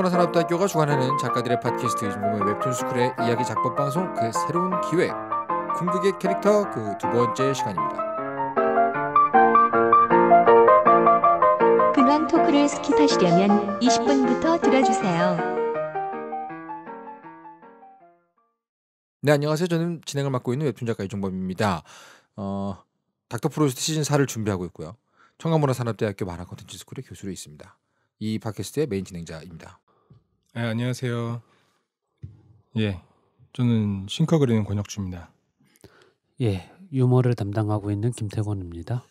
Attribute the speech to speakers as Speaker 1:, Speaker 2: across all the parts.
Speaker 1: 한국문화산업대학교가 주관하는 작가들의 팟캐스트 이준범의 웹툰 스쿨의 이야기 작법 방송 그 새로운 기획 궁극의 캐릭터 그 두 번째 시간입니다.
Speaker 2: 근황 토크를 스킵하시려면 20분부터 들어주세요.
Speaker 1: 네 안녕하세요. 저는 진행을 맡고 있는 웹툰 작가 이종범입니다. 어, 닥터 프로스트 시즌 4를 준비하고 있고요. 청강문화산업대학교 만화콘텐츠 스쿨의 교수로 있습니다. 이 팟캐스트의 메인 진행자입니다.
Speaker 3: 네, 안녕하세요. 예, 저는 싱커 그리는 권혁주입니다.
Speaker 4: 예, 유머를 담당하고 있는 김태권입니다.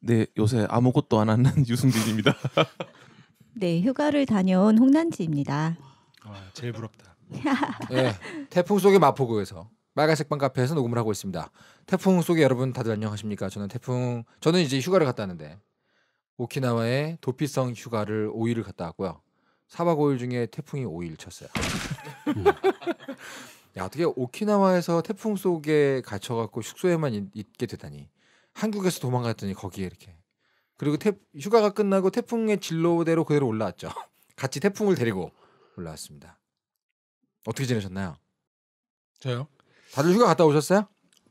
Speaker 4: 네, 요새 아무것도 안 하는 유승진입니다.
Speaker 2: 네, 휴가를 다녀온 홍난지입니다.
Speaker 4: 아, 제일
Speaker 1: 부럽다. 예, 태풍 속의 마포구에서 빨간색 방 카페에서 녹음을 하고 있습니다. 태풍 속에 여러분 다들 안녕하십니까? 저는 태풍 저는 이제 휴가를 갔다 왔는데 오키나와의 도피성 휴가를 5일을 갔다 왔고요. 4박 5일 중에 태풍이 5일 쳤어요. 음. 야, 어떻게 오키나와에서 태풍 속에 갇혀 갖고 숙소에만 있, 게 되다니. 한국에서 도망갔더니 거기에 이렇게. 그리고 태, 휴가가 끝나고 태풍의 진로대로 그대로 올라왔죠. 같이 태풍을 데리고 올라왔습니다. 어떻게 지내셨나요? 저요? 다들 휴가 갔다 오셨어요?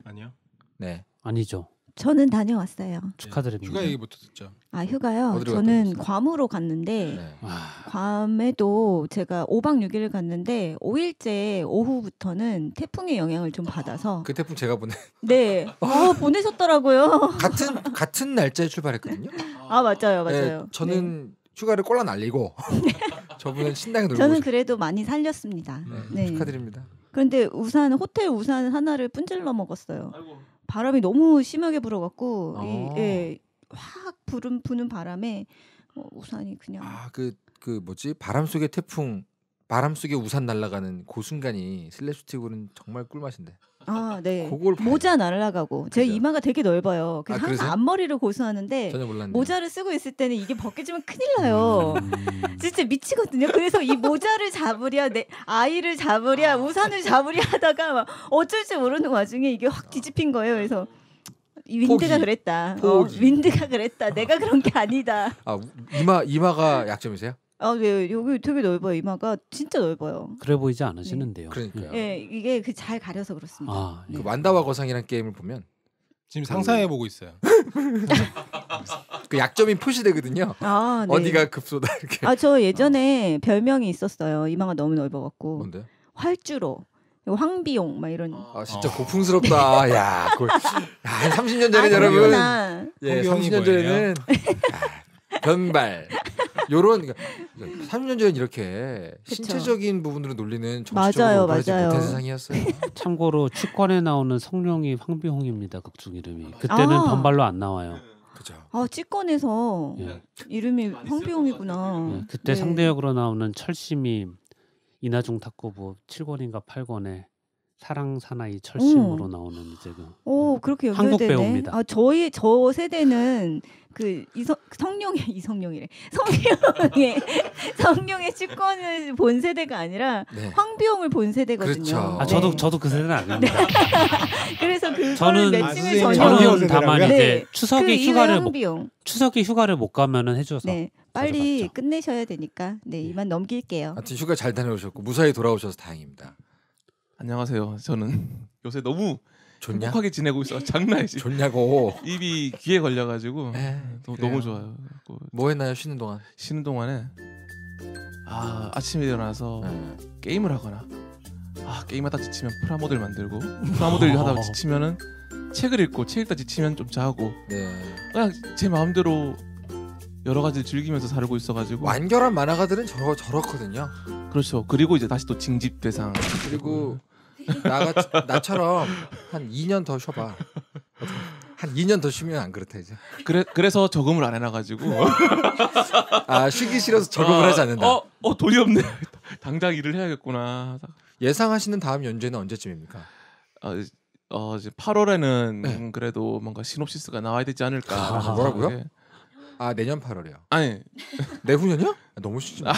Speaker 3: 아니요.
Speaker 2: 네. 아니죠. 저는 다녀왔어요. 네.
Speaker 4: 축하드립니다. 휴가 얘기부 듣죠.
Speaker 2: 아 휴가요? 저는 괌으로 갔는데 네. 아. 괌에도 제가 5박 6일을 갔는데 5일째 오후부터는 태풍의 영향을 좀 받아서 그 태풍 제가 보내. 네, 어, 보내셨더라고요. 같은 같은 날짜에 출발했거든요. 아 맞아요, 네, 맞아요. 네,
Speaker 1: 저는 네. 휴가를 꼴라 날리고 저분은 신나게 놀고. 저는
Speaker 2: 그래도 많이 살렸습니다. 네. 축하드립니다. 그런데 우산 호텔 우산 하나를 분질러 먹었어요. 아이고. 바람이 너무 심하게 불어갖고 아. 이, 예, 확 부름 부는 바람에 어, 우산이 그냥
Speaker 1: 아그그 그 뭐지 바람 속의 태풍 바람 속에 우산 날아가는 그 순간이 슬랩스틱으로는 정말 꿀맛인데
Speaker 2: 아, 네. 그걸 모자 날아가고제 그죠? 이마가 되게 넓어요. 그래서 아, 항상 앞머리를 고수하는데 전혀 몰랐네. 모자를 쓰고 있을 때는 이게 벗겨지면 큰일 나요. 음. 진짜 미치거든요. 그래서 이 모자를 잡으랴, 내 아이를 잡으랴, 아. 우산을 잡으랴 하다가 막어쩔줄 모르는 와중에 이게 확 뒤집힌 거예요. 그래서 윈드가 포기. 그랬다. 어, 포기. 윈드가 그랬다. 내가 그런 게 아니다.
Speaker 1: 아, 이마 이마가 약점이세요?
Speaker 2: 아, 왜 네. 여기 되게 넓어요. 이마가 진짜 넓어요.
Speaker 1: 그래 보이지 않으시는데요. 네. 그러니까요. 예,
Speaker 2: 이게 그 잘 가려서 그렇습니다. 아, 네. 예. 그
Speaker 1: 완다와 거상이란 게임을 보면 지금 상상해 보고 있어요. 그 약점이 표시되거든요.
Speaker 2: 아, 네. 어디가
Speaker 1: 급소다 이렇게. 아,
Speaker 2: 저 예전에 아. 별명이 있었어요. 이마가 너무 넓어 갖고. 뭔데? 활주로. 황비용 막 이런. 아 진짜
Speaker 1: 고풍스럽다. 야, 그, 야, 한 30년 전에 아, 여러분. 예, 30년 전에는
Speaker 4: 변발. 요런 그러니까 3년전 그러니까
Speaker 1: 이렇게 그쵸. 신체적인 부분으로 놀리는 정치적으로 맞아요, 맞아요. 대세상이었어요.
Speaker 4: 참고로 축권에 나오는 성룡이 황비홍입니다. 극중 이름이. 그때는 아. 변발로 안 나와요.
Speaker 2: 그죠. 아 찌권에서 예. 이름이 황비홍이구나. 예, 그때 네.
Speaker 4: 상대역으로 나오는 철심이 이나중 탁구부 7권인가 8권에 사랑 사나이 철심으로 오. 어. 나오는 이제 그 오, 그렇게 연결되네. 한국 배우입니다.
Speaker 2: 아 저희 저 세대는 그 이성 성룡의 이성룡이래 성룡의 성룡의 주권는본 세대가 아니라 네. 황비용을 본 세대거든요. 그렇죠. 아, 저도
Speaker 4: 네. 저도 그 세대는 아닙니다. 네.
Speaker 2: 그래서 그 저는 매칭을 아, 다만 네. 이제 네. 추석에 그 휴가를 못,
Speaker 4: 추석에 휴가를 못 가면은 해줘서 네.
Speaker 2: 빨리 가죠 끝내셔야 되니까 네 예. 이만 넘길게요. 아무튼
Speaker 4: 휴가 잘 다녀오셨고 무사히
Speaker 5: 돌아오셔서 다행입니다. 안녕하세요. 저는 요새 너무 좋냐? 행복하게 지내고 있어. 장난이지. 좋냐고. 입이 귀에 걸려가지고 에이, 너, 무 좋아요. 뭐, 뭐 했나요 쉬는 동안? 쉬는 동안에 아 아침에 일어나서 네. 게임을 하거나 아 게임하다 지치면 프라모델 만들고 프라모델 하다 지치면은 책을 읽고 책 읽다 지치면 좀 자고 네. 그냥 제 마음대로 여러 가지 즐기면서 살고 있어가지고 완결한 만화가들은 저 저렇거든요. 그렇죠. 그리고 이제 다시 또 징집 대상 그리고 나가 나처럼
Speaker 1: 한 2년 더 쉬어봐.
Speaker 5: 한 2년 더 쉬면 안 그렇다 이제. 그래 그래서 저금을 안 해놔가지고. 아 쉬기 싫어서 저금을 아, 하지 않는다. 어, 어 돈이 없네. 당장 일을 해야겠구나. 예상하시는 다음 연재는 주 언제쯤입니까? 어, 어 이제 8월에는 네. 그래도 뭔가 시놉시스가 나와야 되지 않을까. 아, 뭐라고요? 예. 아 내년 8월이요. 아니 내후년이요? 아, 너무 쉽지. 아,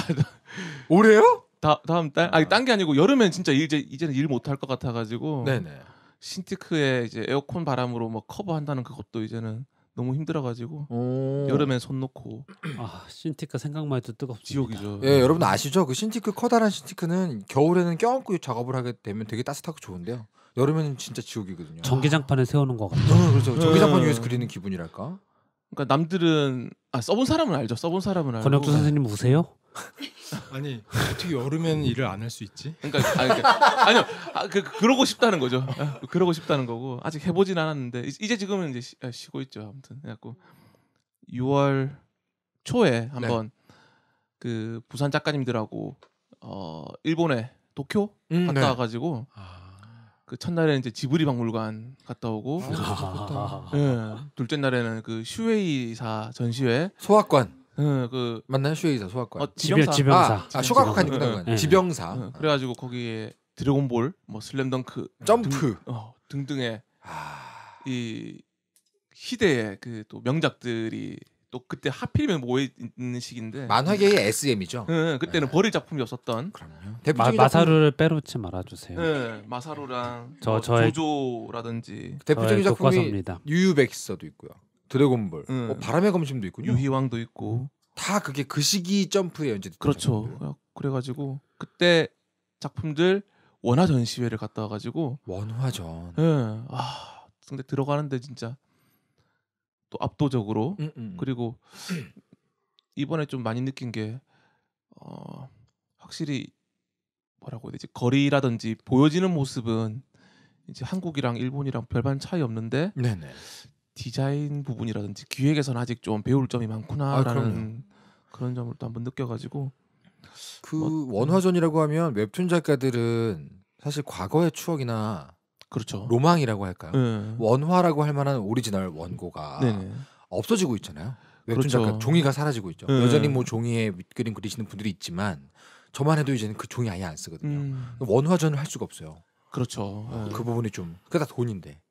Speaker 5: 올해요? 다, 다음 달 아니 아. 딴게 아니고 여름엔 진짜 이제 이제는 일 못할 것 같아가지고 네네. 신티크에 이제 에어컨 바람으로 뭐 커버한다는 그것도 이제는 너무 힘들어가지고 여름엔 손 놓고
Speaker 4: 아 신티크 생각만 해도 뜨겁습니다. 지옥이죠. 예 여러분
Speaker 1: 아시죠? 그 신티크 커다란 신티크는 겨울에는 껴안고 작업을 하게 되면 되게 따뜻하고 좋은데요. 여름에는 진짜 지옥이거든요. 전기장판에
Speaker 4: 세우는 것 같아요. 어, 그렇죠. 네. 전기장판 위에서 그리는
Speaker 5: 기분이랄까. 그러니까 남들은 아 써본 사람은 알죠. 써본 사람은 알고. 권혁주 선생님 우세요? 아니 어떻게 여름엔 일을 안 할 수 있지? 그러니까, 아니, 그러니까 아니요 아, 그, 그러고 싶다는 거죠. 아, 그러고 싶다는 거고 아직 해보진 않았는데 이제 지금은 이제 쉬, 아, 쉬고 있죠. 아무튼 그래갖고 6월 초에 네. 한번 네. 그 부산 작가님들하고 어 일본에 도쿄 음, 갔다 네. 와가지고 아. 그 첫날에는 이제 지브리 박물관 갔다 오고 아, 네. 둘째 날에는 그 슈웨이사 전시회 소학관 그 만난 슈에이사 소아과. 어, 아, 지병사. 지병사. 아, 아 소아과 끝난 거야. 네. 지병사. 네. 그래가지고 거기에 드래곤볼, 뭐 슬램덩크, 뭐 점프 등, 어, 등등의 아... 이 시대의 그또 명작들이 또 그때 하필이면 모여 있는 시기인데 만화계의 SM이죠. 응, 그때는 네. 버릴 작품이 없었던. 그럼요. 마, 사루를 빼놓지 말아주세요. 네, 마사루랑 저, 뭐, 저의, 조조라든지 대표적인 작품이
Speaker 1: 유유백서도 있고요. 드래곤볼, 음. 어, 바람의 검심도 있군요. 유희왕도 있고
Speaker 5: 음. 다 그게 그 시기 점프에 연제 그렇죠. 작품 어, 그래가지고 그때 작품들 원화 전시회를 갔다 와가지고 원화전. 예. 네. 아 근데 들어가는데 진짜 또 압도적으로 음, 음, 음. 그리고 이번에 좀 많이 느낀 게 어, 확실히 뭐라고 해야 되지 거리라든지 보여지는 모습은 이제 한국이랑 일본이랑 별반 차이 없는데 네네. 디자인 부분이라든지 기획에서는 아직 좀 배울 점이 많구나라는 아, 그런 점을 또 한번 느껴가지고 그 뭐,
Speaker 1: 원화전이라고 하면 웹툰 작가들은 사실 과거의 추억이나 그렇죠 로망이라고 할까요 네. 원화라고 할 만한 오리지널 원고가 네네. 없어지고 있잖아요 웹툰 그렇죠. 작가 종이가 사라지고 있죠 네. 여전히 뭐 종이에 밑그림 그리시는 분들이 있지만 저만 해도 이제는 그 종이 아예 안 쓰거든요
Speaker 5: 음. 원화전을 할 수가 없어요 그렇죠 그 네. 그 부분이 좀 그다 게 돈인데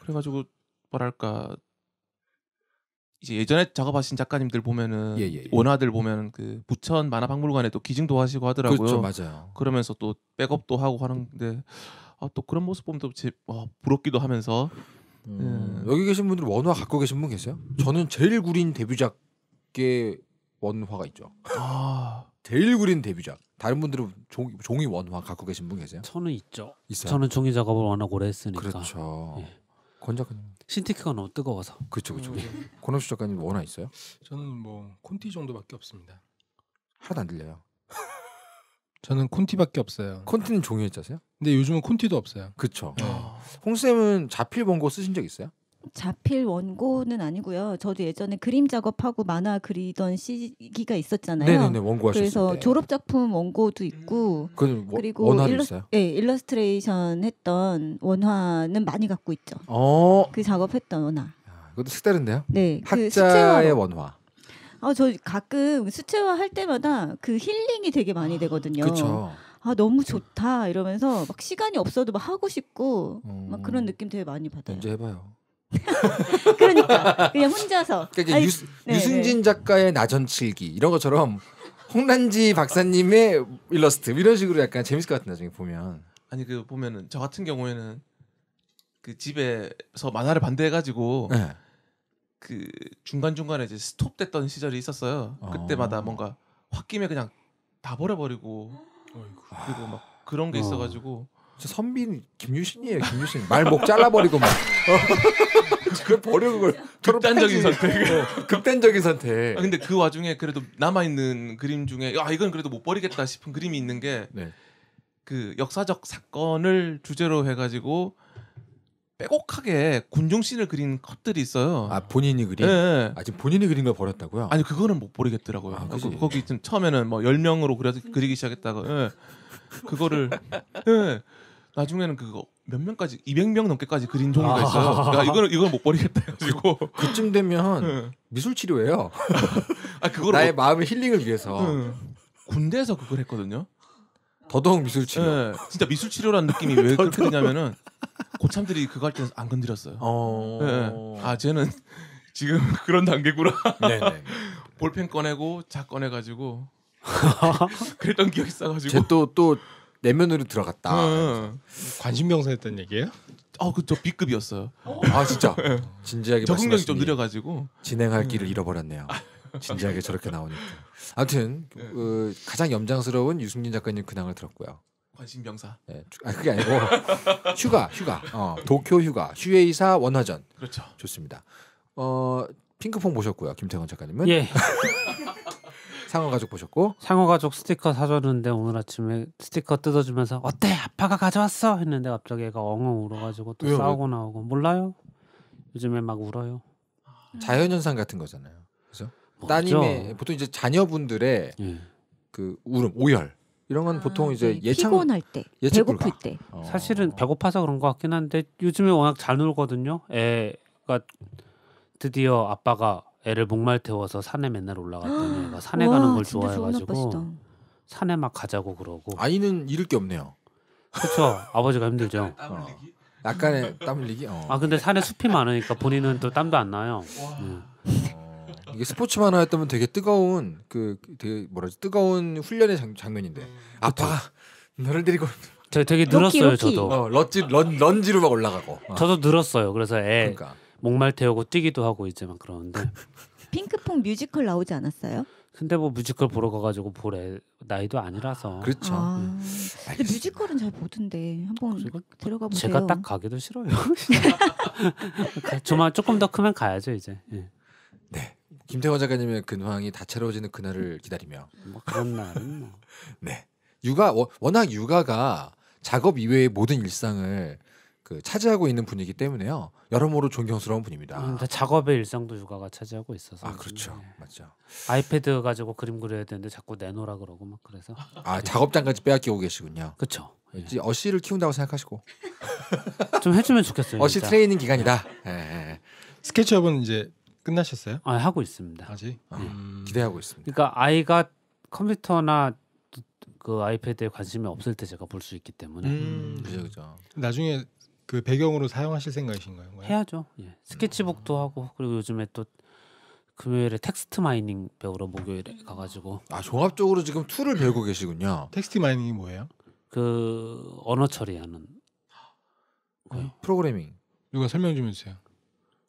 Speaker 5: 그래가지고 뭐랄까 이제 예전에 작업하신 작가님들 보면은 예, 예, 예. 원화들 보면 그 부천 만화박물관에 도 기증도 하시고 하더라고요. 그렇죠, 맞아요. 그러면서 또 백업도 하고 하는데 아, 또 그런 모습 보면 또 제, 아, 부럽기도 하면서 음, 예. 여기 계신 분들 원화 갖고 계신 분 계세요? 저는 제일 구린 데뷔작의
Speaker 1: 원화가 있죠.
Speaker 4: 아.
Speaker 1: 제일 구린 데뷔작. 다른 분들은 종, 종이 원화
Speaker 4: 갖고 계신 분 계세요? 저는 있죠. 있어요? 저는 종이 작업을 워낙 오래 했으니까. 그렇죠. 예. 권작가 신티크가 너무 뜨거워서. 그렇죠, 그렇죠. 음. 권호수 작가님 원화 뭐 있어요? 저는 뭐
Speaker 3: 콘티 정도밖에 없습니다. 하나도 안 들려요. 저는 콘티밖에 없어요. 콘티는 종이에 짜세요? 근데 요즘은 콘티도 없어요. 그렇죠. 네. 홍쌤은 자필 본거 쓰신
Speaker 1: 적 있어요?
Speaker 2: 자필 원고는 아니고요. 저도 예전에 그림 작업하고 만화 그리던 시기가 있었잖아요. 네네네 원고하셨어요. 그래서 때. 네. 졸업 작품 원고도 있고 음. 뭐 그리고 원화도 일러, 예, 일러스트레이션 했던 원화는 많이 갖고 있죠. 어. 그 작업했던 원화. 야,
Speaker 1: 그것도 색다른데요?
Speaker 2: 네, 그 학자의 그 원화. 아, 저 가끔 수채화 할 때마다 그 힐링이 되게 많이 되거든요. 그쵸. 아 너무 좋다 이러면서 막 시간이 없어도 막 하고 싶고 음. 막 그런 느낌 되게 많이 받아요. 언제 해봐요. 그러니까 그냥 혼자서.
Speaker 1: 그러니까 아니, 유 네, 네, 유승진 네. 작가의 나전칠기 이런 것처럼 홍란지 박사님의 일러스트 뭐 이런 식으로 약간 재밌을 것 같은 나중에 보면.
Speaker 5: 아니 그 보면은 저 같은 경우에는 그 집에서 만화를 반대해가지고 네. 그 중간 중간에 이제 스톱됐던 시절이 있었어요. 어. 그때마다 뭔가 홧김에 그냥 다 버려버리고 어이구. 그리고 막 그런 게 어. 있어가지고 저 선빈 김유신이에요. 김유신 말목 잘라버리고 막 그걸 버려 그걸 극단적인 선택. 어, 극단적인 선택. 아, 근데 그 와중에 그래도 남아 있는 그림 중에 아 이건 그래도 못 버리겠다 싶은 그림이 있는 게. 네. 그 역사적 사건을 주제로 해가지고 빼곡하게 군중신을 그린 컷들이 있어요. 아 본인이 그린? 네. 아직 본인이 그린 걸 버렸다고요? 아니 그거는 못 버리겠더라고요. 아, 그, 거기 좀 처음에는 뭐1 0 명으로 그려 그리기 시작했다가 예. 그거를 예. 나중에는 그거 몇 명까지 200명 넘게까지 그린 종이가 있어요. 야, 이거는 이건못 버리겠다 가지고 그, 그쯤 되면 응. 미술 치료예요. 아 그걸 나의 뭐, 마음의 힐링을 위해서 응. 군대에서 그걸 했거든요. 더더욱 미술 치료. 네, 진짜 미술 치료라는 느낌이 왜 그렇게 되냐면은 고참들이 그거 할 때는 안 건드렸어요. 어... 네, 아 쟤는 지금 그런 단계구나. 볼펜 꺼내고 자 꺼내가지고
Speaker 3: 그랬던 기억이 있어가지고. 쟤또또 또 내면으로 들어갔다. 어, 관심병사였다는 얘기예요? 어, 아, 그저 B급이었어요. 아 진짜 진지하게 적응력이 좀 느려가지고 진행할 길을 잃어버렸네요. 진지하게
Speaker 1: 저렇게 나오니까. 아무튼 네. 어, 가장 염장스러운 유승진 작가님 근황을 들었고요.
Speaker 5: 관심병사. 네, 아 그게 아니고
Speaker 1: 휴가, 휴가. 어, 도쿄 휴가, 휴에이사
Speaker 4: 원화전. 그렇죠. 좋습니다. 어, 핑크퐁 보셨고요, 김태건 작가님은. 예. 상어 가족 보셨고 상어 가족 스티커 사줬는데 오늘 아침에 스티커 뜯어주면서 어때 아빠가 가져왔어 했는데 갑자기 애가 엉엉 울어가지고 또 왜요? 싸우고 나오고 몰라요 요즘에 막 울어요
Speaker 1: 아. 자연현상
Speaker 4: 같은 거잖아요 그래서 따님의 보통 이제 자녀분들의 예. 그 울음 오열 이런 건 아, 보통 이제 네. 예창 피곤할 때 예측 배고플 때 어. 사실은 배고파서 그런 것 같긴 한데 요즘에 워낙 잘 놀거든요 애가 드디어 아빠가 애를 목말 태워서 산에 맨날 올라갔던 애가 산에 가는 걸 좋아해가지고 산에 막 가자고 그러고 아이는 잃을 게 없네요. 그렇죠. 아버지가 힘들죠. 어. 약간의 땀 흘리기. 어. 아 근데 산에 숲이 많으니까 본인은 또 땀도 안 나요. 음. 어, 이게 스포츠 만화였다면 되게
Speaker 1: 뜨거운 그 되게 그 뭐라지 뜨거운 훈련의 장, 면인데 음. 아빠가 너를 데리고
Speaker 4: 저 되게 늘었어요 로키, 로키. 저도 어, 런지 런, 런지로 막 올라가고 어. 저도 늘었어요 그래서 애 그러니까. 목말 태우고 뛰기도 하고 이제 막 그러는데
Speaker 2: 핑크퐁 뮤지컬 나오지 않았어요?
Speaker 4: 근데 뭐 뮤지컬 보러 가가지고 볼에 나이도 아니라서 아, 그렇죠. 아,
Speaker 2: 음. 근데 뮤지컬은 잘 보던데 한번 들어가 보세요. 제가 딱 가기도 싫어요.
Speaker 4: 조만 조금 더 크면 가야죠 이제. 예. 네, 김태원 작가님의 근황이
Speaker 1: 다채로워지는 그날을 기다리며. 뭐 그런 날은 뭐. 네, 육아 워낙 육아가 작업 이외의 모든 일상을 그 차지하고 있는 분이기 때문에요. 여러모로
Speaker 4: 존경스러운 분입니다. 음, 작업의 일상도 육아가 차지하고 있어서. 아 그렇죠, 네. 맞죠. 아이패드 가지고 그림 그려야 되는데 자꾸 내놓으 그러고 막 그래서. 아 작업장까지
Speaker 1: 빼앗기고 계시군요. 그렇죠. 어, 네. 이 어씨를 키운다고 생각하시고 좀 해주면 좋겠어요. 어씨 진짜. 트레이닝 기간이다.
Speaker 4: 네. 네. 스케치업은 이제 끝나셨어요? 아 하고 있습니다. 아직 아, 네. 음... 기대하고 있습니다. 그러니까 아이가 컴퓨터나 그 아이패드에 관심이 없을 때 제가 볼 수 있기 때문에. 음, 그죠 그죠. 나중에 그 배경으로 사용하실 생각이신가요? 해야죠. 예. 스케치북도 음. 하고 그리고 요즘에 또 금요일에 그 텍스트 마이닝 배우러 목요일에 가가지고 아
Speaker 3: 종합적으로 지금 툴을 배우고 계시군요. 텍스트 마이닝이 뭐예요?
Speaker 4: 그 언어 처리하는
Speaker 3: 그 거 프로그래밍.
Speaker 4: 누가 설명 좀 해주세요.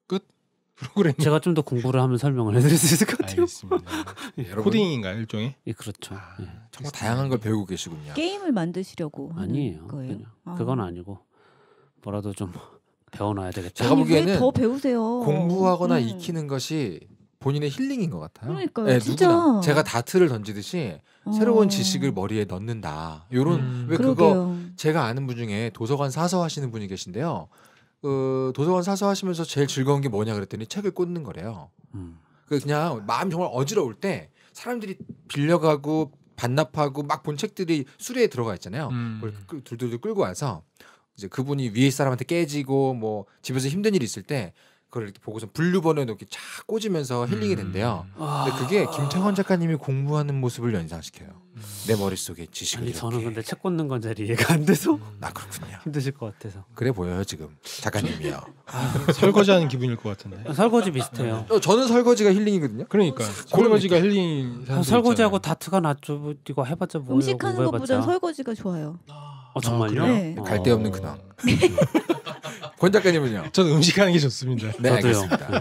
Speaker 4: 끝. 프로그래밍. 제가 좀더 공부를 하면 설명을 해드릴 수 있을 것 같아요. 알겠습니다. 예, 코딩인가요 일종의? 예, 그렇죠. 아, 예. 정말 다양한 걸 배우고 계시군요. 게임을
Speaker 2: 만드시려고 아니에요. 거예요? 아. 그건
Speaker 4: 아니고 뭐라도 좀 배워놔야 되겠다. 제가 보기에는 더 배우세요. 공부하거나 음. 익히는 것이 본인의 힐링인 것 같아요.
Speaker 2: 그러니까요. 네, 진짜. 누구나 제가
Speaker 1: 다트를 던지듯이 어. 새로운 지식을 머리에 넣는다. 요런 음. 왜 그러게요. 거 제가 아는 분 중에 도서관 사서 하시는 분이 계신데요. 그 도서관 사서 하시면서 제일 즐거운 게 뭐냐 그랬더니 책을 꽂는 거래요. 음. 그 그냥 마음 정말 어지러울 때 사람들이 빌려가고 반납하고 막 본 책들이 수레에 들어가 있잖아요. 음. 그걸 그, 둘둘둘 끌고 와서 이제 그분이 위에 사람한테 깨지고 뭐 집에서 힘든 일이 있을 때 그걸 이렇게 보고서 분류번호에 이렇게 쫙 꽂으면서 힐링이 된대요. 음. 근데 그게 김창원 작가님이 공부하는 모습을 연상시켜요.
Speaker 4: 내 머릿속에 지식을 아니, 저는 근데 책 꽂는 건 잘
Speaker 1: 이해가 안 돼서
Speaker 4: 나 음. 아, 그렇군요.
Speaker 1: 힘드실 것 같아서 그래 보여요
Speaker 4: 지금 작가님이요. 아, 네.
Speaker 3: 설거지하는 기분일 것 같은데 아, 설거지 비슷해요. 네. 저는 설거지가 힐링이거든요. 그러니까 설거지가
Speaker 4: 힐링. 설거지하고 있잖아요. 다트가 낫죠. 이거 해봤자 뭐 음식하는 것보다
Speaker 2: 설거지가 좋아요. 아.
Speaker 3: 어, 정말요? 아, 네. 갈데 없는 근황. 권 작가님은요? 저는 음식하는 게 좋습니다. 네, 저도요. 알겠습니다. 네.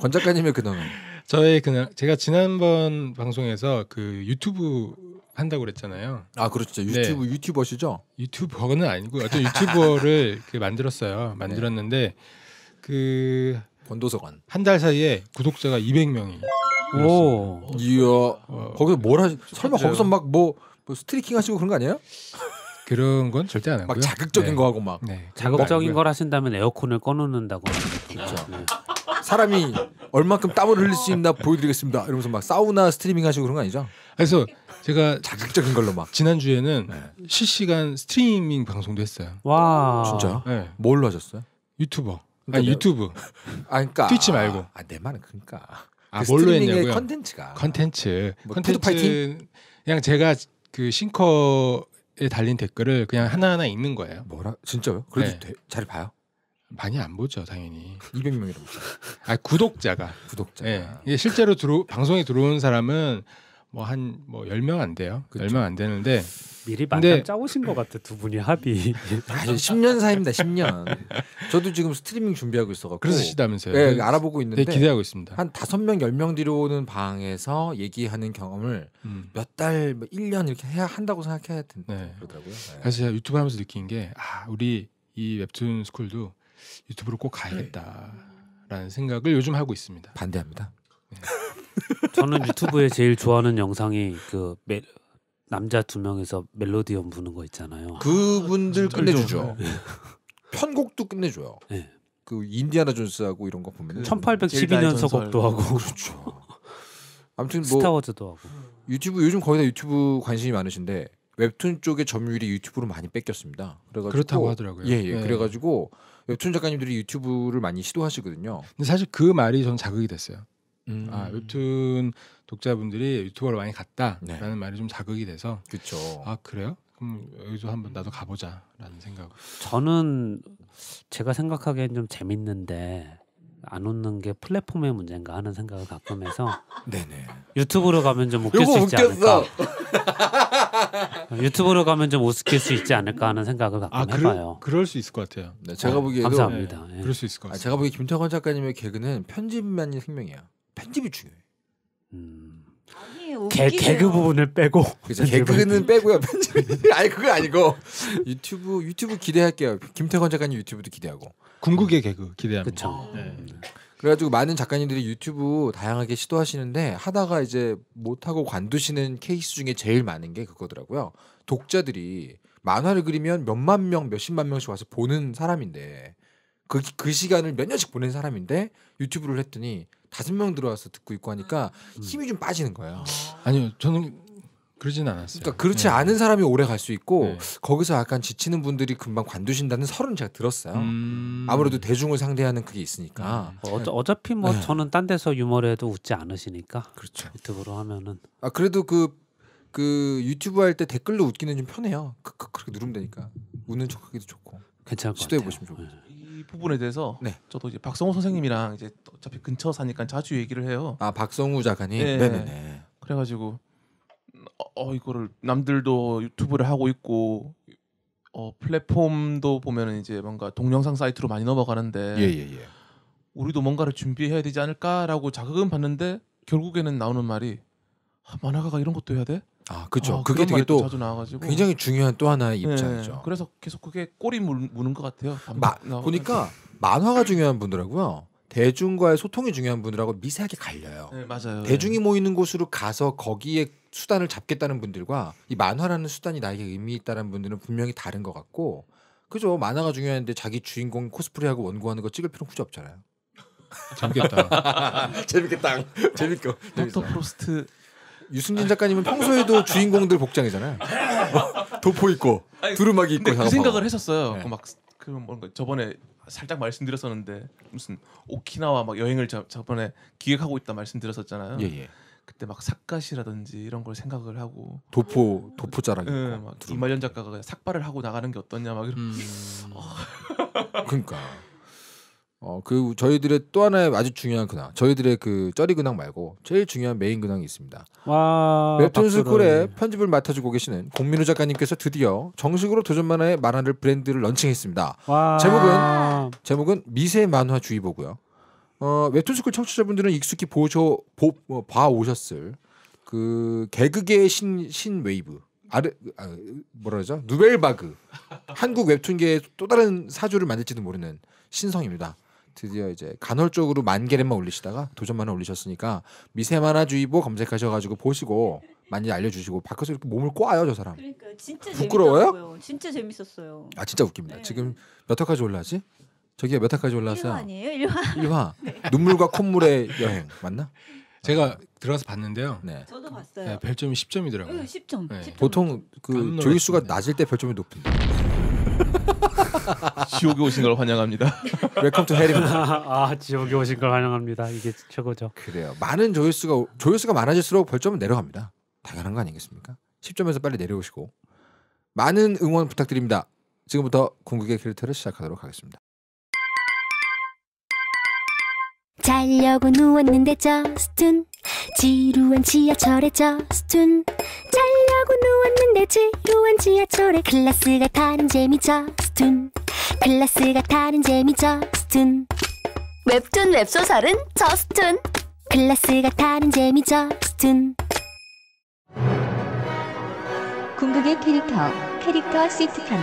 Speaker 3: 권 작가님의 근황은? 저의 그냥 제가 지난번 방송에서 그 유튜브 한다고 그랬잖아요. 아 그렇죠. 네. 유튜브 네. 유튜버시죠? 유튜버는 아니고 어떤 아, 유튜버를 그 만들었어요. 네. 만들었는데 그 권도서관 한 달 사이에 구독자가 200명이. 오, 이야.
Speaker 4: 어, 거기서 뭘하지 설마 거기서
Speaker 3: 막뭐 뭐 스트리킹 하시고 그런 거 아니에요?
Speaker 4: 그런 건 절대 안 하고요. 막 자극적인 네. 거 하고 막 네. 네. 자극적인 네. 걸 하신다면 에어컨을 꺼놓는다고. 그렇죠. 네.
Speaker 1: 사람이 얼만큼 땀을 흘릴 수 있나 보여드리겠습니다. 이러면서 막 사우나
Speaker 3: 스트리밍 하시고 그런 거 아니죠? 그래서 제가 자극적인 걸로 막 지난 주에는 네. 실시간 스트리밍 방송도 했어요. 와 진짜? 네. 뭘로 하셨어요? 유튜버. 그러니까 아니 내... 유튜브. 아 그러니까 트위치 말고. 아 내 말은 그러니까. 아그 뭘로 했냐고요? 컨텐츠가. 컨텐츠. 뭐, 컨텐츠. 뭐 파이팅? 그냥 제가 그 싱커 달린 댓글을 그냥 하나하나 읽는 거예요. 뭐라? 진짜요? 그래도 네. 되, 잘 봐요? 많이 안 보죠, 당연히. 200명이라고. 아 구독자가. 구독자. 네. 실제로 들어 방송에 들어온 사람은 뭐한뭐열명안 돼요. 열 명 안 되는데 미리 만남 짜오신 것 같아 두 분이 합이. 아주 10년 사입니다. 10년. 저도 지금 스트리밍 준비하고 있어갖고.
Speaker 1: 그러시다면서요. 네, 네, 알아보고 있는데. 네, 기대하고 있습니다. 한 다섯 명, 열명 뒤로 오는 방에서 얘기하는 경험을 음.
Speaker 3: 몇 달, 뭐 1년 이렇게 해야 한다고 생각해야 된다 네. 그러더라고요. 네. 그래서 제가 유튜브 하면서 느낀 게 아, 우리 이 웹툰 스쿨도 유튜브로 꼭 가야겠다라는 생각을 요즘 하고 있습니다. 반대합니다.
Speaker 4: 예. 저는 유튜브에 제일 좋아하는 영상이 그 멜, 남자 두 명에서 멜로디엄 부는 거 있잖아요. 그분들 음, 끝내주죠. 음, 음. 예.
Speaker 1: 편곡도 끝내줘요.
Speaker 4: 네. 그 인디아나
Speaker 1: 존스하고 이런 거 보면 1812년서 곡도 하고 그렇죠. 아무튼 뭐 스타워즈도 하고 유튜브 요즘 거의 다 유튜브 관심이 많으신데 웹툰 쪽의 점유율이 유튜브로 많이 뺏겼습니다. 그래가지고 그렇다고 하더라고요. 예예. 예. 네. 그래가지고 웹툰 작가님들이 유튜브를 많이
Speaker 3: 시도하시거든요. 근데 사실 그 말이 전 자극이 됐어요. 아, 음. 아 웹툰 독자분들이 유튜버를 많이 네. 갔다라는 네. 말이 좀 자극이 돼서 그렇죠. 아 그래요? 그럼 여기서 한번
Speaker 4: 나도 가보자라는 생각. 저는 제가 생각하기엔 좀 재밌는데 안 웃는 게 플랫폼의 문제인가 하는 생각을 가끔 해서 네네. 유튜브로 가면 좀 웃길 수 있지 않을까. 유튜브로 가면 좀 웃길 수 있지 않을까 하는 생각을 아, 가끔 아, 해봐요.
Speaker 3: 그럴수 있을 것 같아요. 네, 제가 어, 보기에도 감사합니다.
Speaker 1: 네. 예. 그럴 수 있을 것 아, 같아요. 제가 보기 김태권 작가님의 개그는 편집만이 생명이야. 편집이 중요해. 음. 아니에요. 개, 그 부분을
Speaker 4: 빼고 그래서 개그는 빼고요. 편집이
Speaker 1: 아니 그거 아니고 유튜브 유튜브 기대할게요. 김태건 작가님 유튜브도 기대하고
Speaker 3: 궁극의 개그 기대합니다.
Speaker 1: 그쵸. 네. 그래가지고 많은 작가님들이 유튜브 다양하게 시도하시는데 하다가 이제 못하고 관두시는 케이스 중에 제일 많은 게 그거더라고요. 독자들이 만화를 그리면 몇만 명, 몇십만 명씩 와서 보는 사람인데 그, 그 시간을 몇 년씩 보낸 사람인데 유튜브를 했더니 다섯 명 들어와서 듣고 있고 하니까 아. 음. 힘이 좀 빠지는 거예요. 아. 아니요, 저는 그러진 않았어요. 그러니까 그렇지 네. 않은 사람이 오래 갈 수 있고 네. 거기서 약간 지치는 분들이 금방 관두신다는 설은 제가 들었어요. 음... 아무래도 대중을 상대하는 그게
Speaker 4: 있으니까. 음. 어, 어차피 뭐 네. 저는 딴 데서 유머래도 웃지 않으시니까. 그렇죠. 유튜브로 하면은. 아 그래도 그. 그 유튜브 할 때 댓글로 웃기는 좀 편해요. 크크 그렇게 누르면
Speaker 1: 되니까 웃는 척하기도 좋고. 괜찮을 것 시도해 보시면 좋을것 네. 같아요.
Speaker 5: 부분에 대해서 네. 저도 이제 박성호 선생님이랑 이제 어차피 근처 사니까 자주 얘기를 해요. 아 박성우 작가님. 네. 네네네. 그래가지고 어, 어, 이거를 남들도 유튜브를 하고 있고 어 플랫폼도 보면은 이제 뭔가 동영상 사이트로 많이 넘어가는데 예예예. 예, 예. 우리도 뭔가를 준비해야 되지 않을까라고 자극은 받는데 결국에는 나오는 말이 아, 만화가가 이런 것도 해야 돼?
Speaker 1: 아, 그렇죠. 아, 그게 되게 또 자주 나와가지고 굉장히 중요한 또 하나의 네, 입장이죠. 네,
Speaker 5: 그래서 계속 그게 꼬리 무는 것 같아요. 마, 보니까
Speaker 1: 만화가 중요한 분들하고요. 대중과의 소통이 중요한 분들하고 미세하게
Speaker 5: 갈려요. 네, 맞아요. 대중이
Speaker 1: 네. 모이는 곳으로 가서 거기에 수단을 잡겠다는 분들과 이 만화라는 수단이 나에게 의미 있다는 분들은 분명히 다른 것 같고 그죠 만화가 중요한데 자기 주인공 코스프레하고 원고하는 거 찍을 필요는 굳이 없잖아요.
Speaker 2: 재밌겠다. 재밌겠다. 재밌고.
Speaker 1: 닥터 프로스트 유승진 작가님은 평소에도 주인공들 복장이잖아요. 도포 있고 아니, 두루마기 입고 그 생각을
Speaker 5: 했었어요. 네. 막그 그 뭔가 저번에 살짝 말씀드렸었는데 무슨 오키나와 막 여행을 저, 저번에 기획하고 있다 말씀드렸었잖아요. 예, 예. 그때 막 삭갓이라든지 이런 걸 생각을 하고
Speaker 1: 도포 도포 자랑 예, 막 이말년
Speaker 5: 작가가 삭발을 하고 나가는 게어떻냐막 이런 음... 어. 그러니까
Speaker 1: 어, 그 저희들의 또 하나의 아주 중요한 근황, 저희들의 그 쩌리 근황 말고 제일 중요한 메인 근황이 있습니다.
Speaker 4: 와, 웹툰스 쿨의
Speaker 1: 편집을 맡아주고 계시는 공민우 작가님께서 드디어 정식으로 도전 만화의 만화를 브랜드를 런칭했습니다. 와. 제목은 제목은 미세 만화 주의보고요. 어, 웹툰스 쿨 청취자분들은 익숙히 보셔 보, 어, 봐 오셨을 그 개그계의 신신 웨이브. 아르 아, 뭐라 그러죠? 누벨바그 한국 웹툰계의 또 다른 사주를 만들지도 모르는 신성입니다. 드디어 이제 간헐적으로 만 개를만 올리시다가 도전만을 올리셨으니까 미세만화주의보 검색하셔가지고 보시고 많이 알려주시고 밖에서 이렇게 몸을 아요저 사람.
Speaker 2: 그러니까 진짜 부끄러워요? 진짜 재밌었어요. 아
Speaker 1: 진짜 웃깁니다. 네. 지금 몇 화까지 올라지? 저기 몇 화까지 올라왔어요? 1화
Speaker 2: 아니에요? 1화. 1화. 네.
Speaker 3: 눈물과 콧물의 여행 맞나? 제가 들어가서 봤는데요. 네.
Speaker 2: 저도 봤어요. 네,
Speaker 3: 별점이 10점이더라고요.
Speaker 2: 10점. 네. 10점.
Speaker 3: 보통 그 조회수가 낮을 때 별점이 높은데.
Speaker 4: 지옥에 오신 걸 환영합니다. 웰컴 투헬입 아, 지옥에 오신 걸 환영합니다. 이게 최고죠. 그래요.
Speaker 1: 많은 조회수가 조회수가 많아질수록 벌점은 내려갑니다. 당연한 거 아니겠습니까? 10점에서 빨리 내려오시고 많은 응원 부탁드립니다. 지금부터 궁극의 캐릭터를 시작하도록 하겠습니다.
Speaker 2: 자려고 누웠는데 저스툰 지루한 지하철에
Speaker 5: 저스툰 잘 자고 누웠는데 지루한 지하철에 클래스가 타는 재미죠 스툰 클래스가 타는 재미죠 스툰
Speaker 2: 웹툰 웹소설은 저스툰 클래스가 타는 재미죠 스툰 궁극의 캐릭터 캐릭터 시트편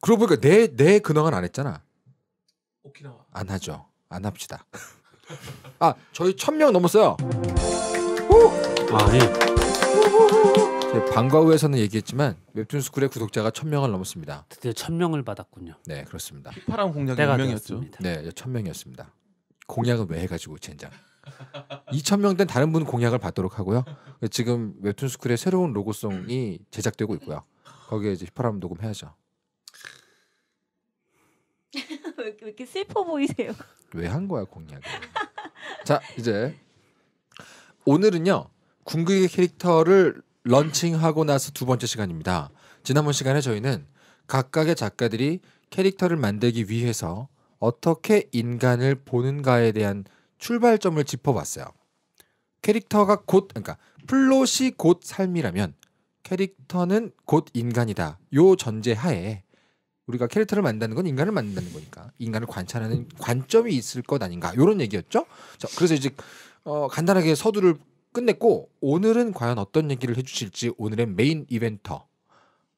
Speaker 1: 그러고 보니까 내 내 근황은 안 했잖아 오키나와 안 하죠 안 합시다 아 저희 천 명 넘었어요. 아 예. 네, 방과 후에서는 얘기했지만 웹툰 스쿨의 구독자가 천 명을 넘었습니다. 드디어 천 명을 받았군요. 네 그렇습니다.
Speaker 5: 파랑 공약이 명이었죠.
Speaker 1: 네, 예, 천 명이었습니다. 공약은 왜 해가지고 젠장. 2천 명된 다른 분 공약을 받도록 하고요. 지금 웹툰 스쿨의 새로운 로고송이 제작되고 있고요. 거기에 이제 파람 녹음해야죠.
Speaker 2: 왜 이렇게 슬퍼 보이세요?
Speaker 1: 왜 한 거야 공략? 자 이제 오늘은요 궁극의 캐릭터를 런칭하고 나서 두 번째 시간입니다. 지난번 시간에 저희는 각각의 작가들이 캐릭터를 만들기 위해서 어떻게 인간을 보는가에 대한 출발점을 짚어봤어요. 캐릭터가 곧 그러니까 플롯이 곧 삶이라면 캐릭터는 곧 인간이다. 요 전제하에 우리가 캐릭터를 만드는건 인간을 만드는 거니까 인간을 관찰하는 관점이 있을 것 아닌가 이런 얘기였죠. 자, 그래서 이제 어, 간단하게 서두를 끝냈고 오늘은 과연 어떤 얘기를 해주실지 오늘의 메인 이벤터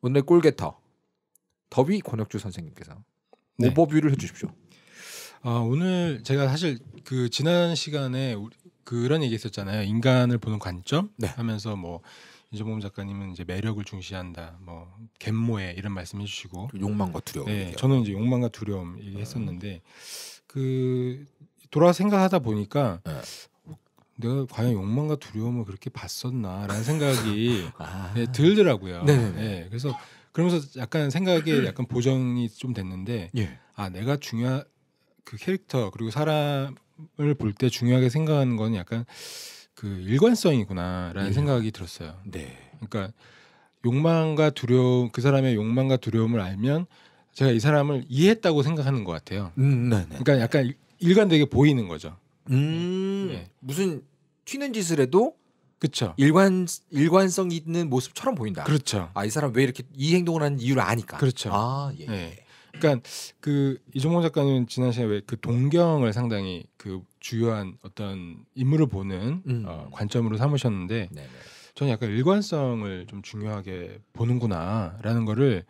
Speaker 1: 오늘의 골게터 더비 권혁주 선생님께서 네. 오버뷰를 해주십시오.
Speaker 3: 아 오늘 제가 사실 그 지난 시간에 우리 그런 얘기했었잖아요. 인간을 보는 관점 네. 하면서 뭐 이재범 작가님은 이제 매력을 중시한다, 뭐 갯모에 이런 말씀해 주시고 그 욕망과 두려움. 네, 저는 이제 욕망과 두려움 얘기했었는데 음. 그 돌아 생각하다 보니까 네. 내가 과연 욕망과 두려움을 그렇게 봤었나라는 생각이 아. 네, 들더라고요. 네 네, 그래서 그러면서 약간 생각에 약간 보정이 좀 됐는데 예. 아 내가 중요한 그 캐릭터 그리고 사람을 볼 때 중요하게 생각하는 건 약간 그 일관성이구나라는 네. 예. 생각이 들었어요. 네. 그러니까 욕망과 두려움 그 사람의 욕망과 두려움을 알면 제가 이 사람을 이해했다고 생각하는 것 같아요. 음, 네, 네. 그러니까 약간 일관되게 보이는 거죠. 음, 네. 무슨 튀는 짓을 해도 그렇죠. 일관 일관성 있는 모습처럼 보인다. 그렇죠. 아이 사람 왜 이렇게 이 행동을 하는 이유를 아니까. 그렇죠. 아 예. 네. 그러니까 그 이종범 작가님 지난 시간에 왜그 동경을 상당히 그 주요한 어떤 인물을 보는 음. 어, 관점으로 삼으셨는데 네네. 저는 약간 일관성을 좀 중요하게 보는구나라는 거를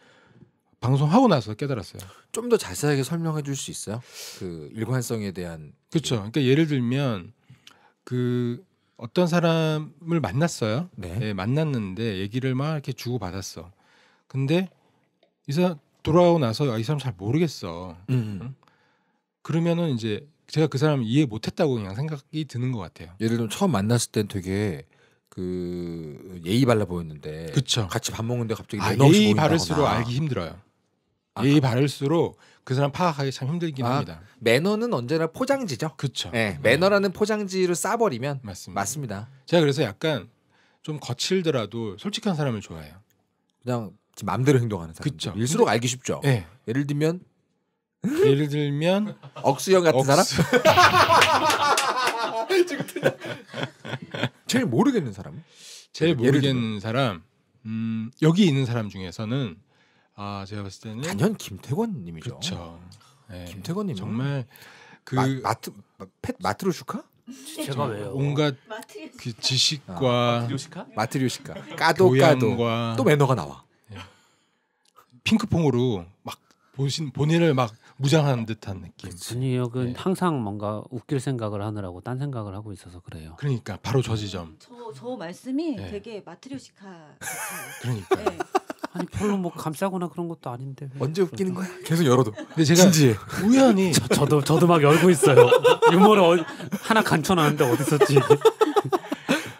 Speaker 3: 방송하고 나서 깨달았어요. 좀 더 자세하게 설명해 줄 수 있어요? 그 일관성에 대한 그렇죠. 그러니까 예를 들면 그 어떤 사람을 만났어요. 네. 네 만났는데 얘기를 막 이렇게 주고 받았어. 근데 이사 돌아오고 나서 아, 이 사람 잘 모르겠어. 음. 그러면은 이제 제가 그 사람 이해 못했다고 그냥 생각이 드는 것 같아요.
Speaker 1: 예를 들면 처음 만났을 땐 되게 그 예의 발라 보였는데 그쵸. 같이 밥 먹는데 갑자기 아, 예의 바를수록 알기 힘들어요. 아, 예의 아. 바를수록 그 사람 파악하기 참 힘들긴 아, 합니다. 매너는 언제나 포장지죠. 그렇 예, 네, 매너라는 포장지를 싸버리면 맞습니다. 맞습니다. 제가 그래서 약간 좀 거칠더라도
Speaker 3: 솔직한 사람을 좋아해요. 그냥 마음대로 행동하는 사람. 그쵸. 일수록 알기 쉽죠. 예. 예를 들면 예를 들면 억수형 같은 사람? 억수- 제일 모르겠는 사람? 제일 모르겠는 사람 음, 여기 있는 사람 중에서는 아 제가 봤을 때는 단연 김태권 님이죠. 그렇죠. 예. 김태권 님. 정말 그 마, 마트 마, 펫 마트루슈카?
Speaker 1: 제가 왜요? 온갖 마트리스
Speaker 3: 그 지식과 마트리오시카? 마트류시카. 까도 까도 또 매너가
Speaker 4: 나와. 핑크퐁으로 막 보신 본인을 막 무장한 듯한 느낌. 준이역은 그 네. 항상 뭔가 웃길 생각을 하느라고 딴 생각을 하고 있어서 그래요. 그러니까 바로 저 지점. 음,
Speaker 2: 저, 저 말씀이 네. 되게 마트리오시카. 그러니까. 네.
Speaker 4: 아니 별로 뭐 감싸거나 그런 것도 아닌데 왜. 언제 웃기는 거야?
Speaker 3: 계속 열어도. 근데 제가 진지 우연히 저, 도 저도,
Speaker 4: 저도 막 열고 있어요. 유머를
Speaker 3: 어, 하나 간천하는데 어디 있었지?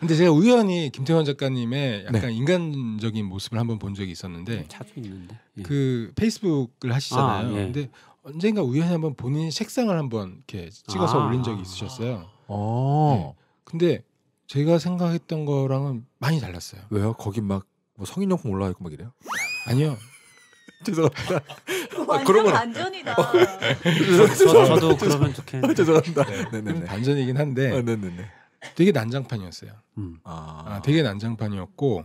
Speaker 3: 근데 제가 우연히 김태원 작가님의 네. 약간 네. 인간적인 모습을 한번 본 적이 있었는데 음, 자주 있는데 예. 그 페이스북을 하시잖아요. 아, 예. 근데 언젠가 우연히 한번 본인 색상을 한번 이렇게 찍어서 아. 올린 적이 있으셨어요. 어. 네. 근데 제가 생각했던 거랑은 많이 달랐어요.
Speaker 1: 왜요? 거기 막뭐 성인용품 올라와 있고 막 이래요?
Speaker 3: 아니요. 죄송합니다.
Speaker 1: 아, 그런 건 반전이다. 어, 저, 도 그러면 좋겠는데. 죄송합니다. 네, 네네
Speaker 3: 반전이긴 한데. 아, 네네네. 되게 난장판이었어요. 음. 아. 아. 되게 난장판이었고,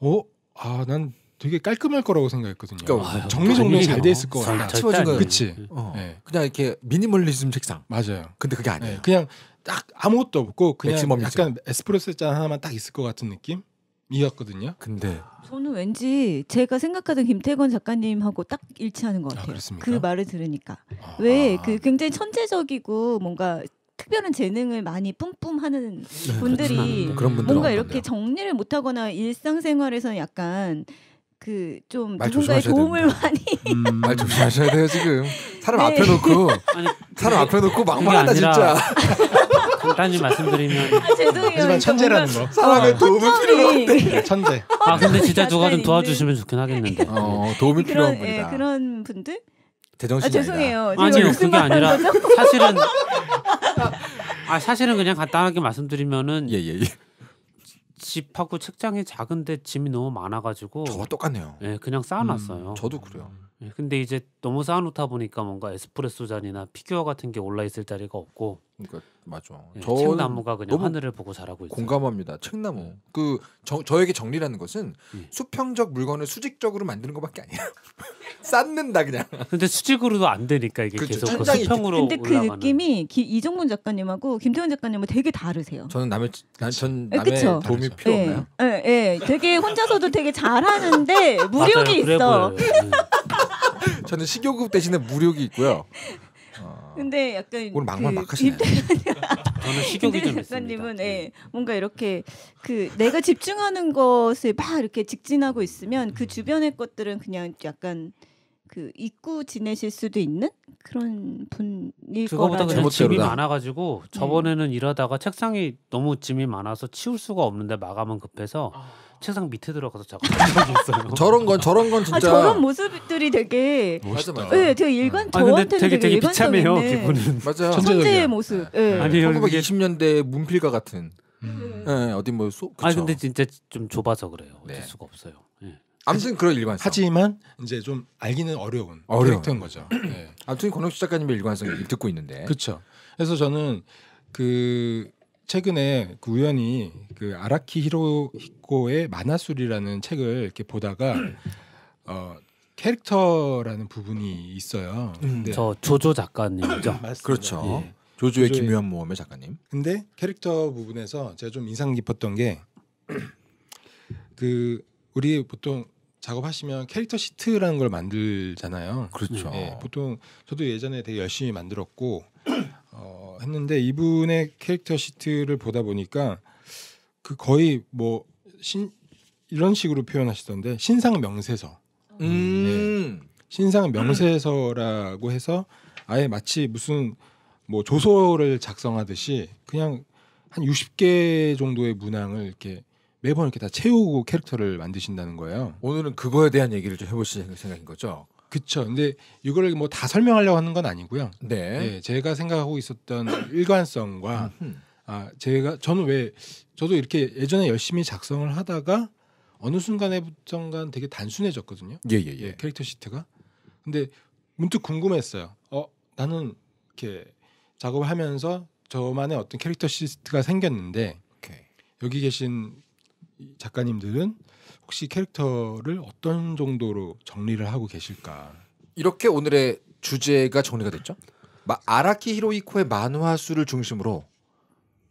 Speaker 3: 어, 아, 난 되게 깔끔할 거라고 생각했거든요. 그러니까 아, 정리정돈 잘돼 있을 거 같다. 치워지고, 그치. 어. 네. 그냥 이렇게 미니멀리즘 책상. 맞아요. 근데 그게 아니에요. 네. 그냥 딱 아무것도 없고 그냥 맥시멈이죠. 약간 에스프레소 잔 하나만 딱 있을 것 같은 느낌. 이었거든요. 근데
Speaker 2: 저는 왠지 제가 생각하던 김태건 작가님하고 딱 일치하는 것 아, 같아요. 아, 그 말을 들으니까 아, 왜그 아. 굉장히 천재적이고 뭔가 특별한 재능을 많이 뿜뿜하는 네, 그렇죠. 분들이 네, 뭔가 이렇게 같네요. 정리를 못하거나 일상생활에서 는 약간 그 좀 누군가의 도움을 됩니다. 많이 음, 말
Speaker 1: 조심하셔야 돼요 지금 사람 네. 앞에 놓고 아니, 사람 앞에 놓고 막말한다 진짜
Speaker 4: 간단히 말씀드리면 아,
Speaker 2: 죄송해요 하지만
Speaker 4: 천재라는 거 사람의 어. 도움이 필요한데 네, 천재 아 근데 진짜 누가 좀 도와주시면 좋긴 하겠는데
Speaker 2: 어, 도움이 그런, 예, 필요한 분이다 예, 그런 분들 제정신 아, 죄송해요. 아니요 그게 아니라 사실은
Speaker 4: 아 사실은 그냥 간단하게 말씀드리면은 예 예, 예. 집하고 책장이 작은데 짐이 너무 많아가지고 저와 똑같네요. 예, 그냥 쌓아놨어요. 음, 저도 그래요. 예, 근데 이제 너무 쌓아놓다 보니까 뭔가 에스프레소 잔이나 피규어 같은 게 올라 있을 자리가 없고.
Speaker 1: 그러니까 맞아. 예, 저 책나무가 그냥 하늘을 보고 자라고 있어요. 공감합니다. 책나무. 음. 그 저, 저에게 정리라는 것은 예. 수평적 물건을 수직적으로 만드는 것밖에 아니야 쌓는다
Speaker 4: 그냥. 근데 수직으로도 안 되니까 이게 그렇죠. 계속 그 수평으로 근데 그 올라가는. 그
Speaker 2: 느낌이 기, 이종문 작가님하고 김태훈 작가님은 되게 다르세요.
Speaker 4: 저는 남의 난, 전 예, 남의 그쵸? 도움이 필요 없나요?
Speaker 2: 예, 예, 되게 혼자서도 되게 잘하는데 무력이 있어.
Speaker 1: 저는 식욕 대신에 무력이 있고요.
Speaker 2: 어... 근데 약간 오늘 막말 그막 하시네. 저는 식욕이 좀 작가님은 예, 네. 뭔가 이렇게 그 내가 집중하는 것을 막 이렇게 직진하고 있으면 그 주변의 것들은 그냥 약간 그 잊고 지내실 수도 있는 그런 분일 거라고. 그냥 짐이
Speaker 4: 많아가지고 저번에는 네. 일하다가 책상이 너무 짐이 많아서 치울 수가 없는데 마감은 급해서. 아. 책상 밑에 들어가서 작업한 적이 있어요. 저런 건 저런 건 진짜 아, 저런
Speaker 2: 모습들이 되게 맞아 맞아. 네, 되게 일관 아, 저한테는 되게, 되게, 되게 비참해요. 있네. 기분은 맞아. 천재의 모습. 예. 아니요, 2
Speaker 3: 0년대 문필가 같은 음. 예, 예, 어디 뭐 소, 아 근데 진짜 좀 좁아서 그래요. 어쩔 네. 수가
Speaker 4: 없어요. 예.
Speaker 3: 아무튼 그런 일관성. 하지만 이제 좀 알기는 어려운 어려운. 거죠. 네. 아무튼 권혁수 작가님의 일관성 듣고 있는데. 그렇죠. 그래서 저는 그 최근에 그 우연히 그 아라키 히로히코의 만화술이라는 책을 이렇게 보다가 어 캐릭터라는 부분이 있어요. 음, 근데 저 조조 작가님이죠. 그렇죠. 예. 조조의 조조의- 기묘한 모험의 작가님. 근데 캐릭터 부분에서 제가 좀 인상 깊었던 게 그 우리 보통 작업하시면 캐릭터 시트라는 걸 만들잖아요. 그렇죠. 예, 보통 저도 예전에 되게 열심히 만들었고 어, 했는데 이분의 캐릭터 시트를 보다 보니까 그 거의 뭐 신, 이런 식으로 표현하시던데 신상 명세서. 음. 음 네. 신상 명세서라고 해서 아예 마치 무슨 뭐 조서를 작성하듯이 그냥 한 60개 정도의 문항을 이렇게 매번 이렇게 다 채우고 캐릭터를 만드신다는 거예요. 오늘은 그거에 대한 얘기를 좀 해보실 생각인 거죠. 그쵸. 근데 이거를 뭐 다 설명하려고 하는 건 아니고요. 네. 네 제가 생각하고 있었던 일관성과 음. 아 제가 저는 왜 저도 이렇게 예전에 열심히 작성을 하다가 어느 순간에부터간 되게 단순해졌거든요. 예예예. 예, 예. 예, 캐릭터 시트가. 근데 문득 궁금했어요. 어 나는 이렇게 작업을 하면서 저만의 어떤 캐릭터 시트가 생겼는데 오케이. 여기 계신 작가님들은 혹시 캐릭터를 어떤 정도로 정리를 하고 계실까? 이렇게 오늘의 주제가 정리가 됐죠. 아라키 히로이코의 만화수를 중심으로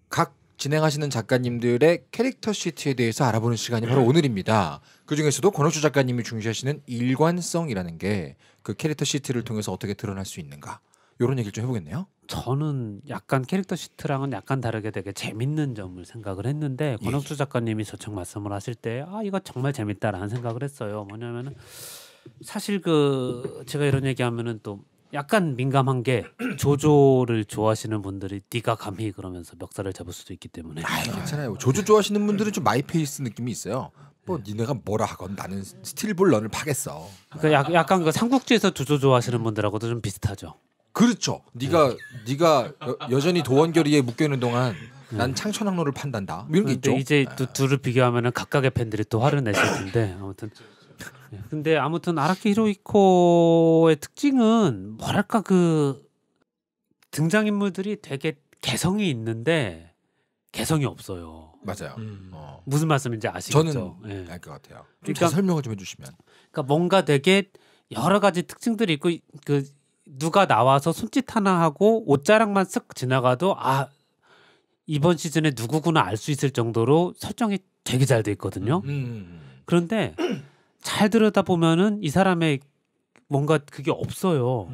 Speaker 1: 각 진행하시는 작가님들의 캐릭터 시트에 대해서 알아보는 시간이 바로 오늘입니다. 그 중에서도 권호주 작가님이 중시하시는 일관성이라는 게 그 캐릭터 시트를 통해서 어떻게 드러날 수 있는가 이런 얘기를 좀 해보겠네요.
Speaker 4: 저는 약간 캐릭터 시트랑은 약간 다르게 되게 재밌는 점을 생각을 했는데 예. 권혁수 작가님이 저책 말씀을 하실 때 아 이거 정말 재밌다라는 생각을 했어요. 뭐냐면은 사실 그 제가 이런 얘기하면은 또 약간 민감한 게 조조를 좋아하시는 분들이 네가 감히 그러면서 멱살을 잡을 수도 있기 때문에 아
Speaker 1: 괜찮아요. 조조 좋아하시는 분들은 음. 좀 마이페이스 느낌이 있어요. 뭐 네. 니네가 뭐라 하건 나는 스틸볼 런을 파겠어.
Speaker 4: 그러니까 약간 그 삼국지에서 조조 좋아하시는 분들하고도 좀 비슷하죠. 그렇죠. 네가 네가 여, 전히 도원결의에 묶여 있는 동안 난 창천 항로를 판단다. 뭐 이런 게 있죠. 이제 네. 또 둘을 비교하면은 각각의 팬들이 또 화를 내실 텐데 아무튼 예, 근데 아무튼 아라키 히로이코의 특징은 뭐랄까 그 등장인물들이 되게 개성이 있는데 개성이 없어요. 맞아요. 음. 어. 무슨 말씀인지 아시겠죠? 저는
Speaker 1: 예. 알것 같아요. 그러니까
Speaker 4: 설명을 좀 해주시면. 그러니까 뭔가 되게 여러 가지 특징들이 있고 그 누가 나와서 손짓 하나 하고 옷자락만 쓱 지나가도 아 이번 시즌에 누구구나 알 수 있을 정도로 설정이 되게 잘 돼 있거든요. 음, 음, 음. 그런데 잘 들여다 보면은 이 사람의 뭔가 그게 없어요.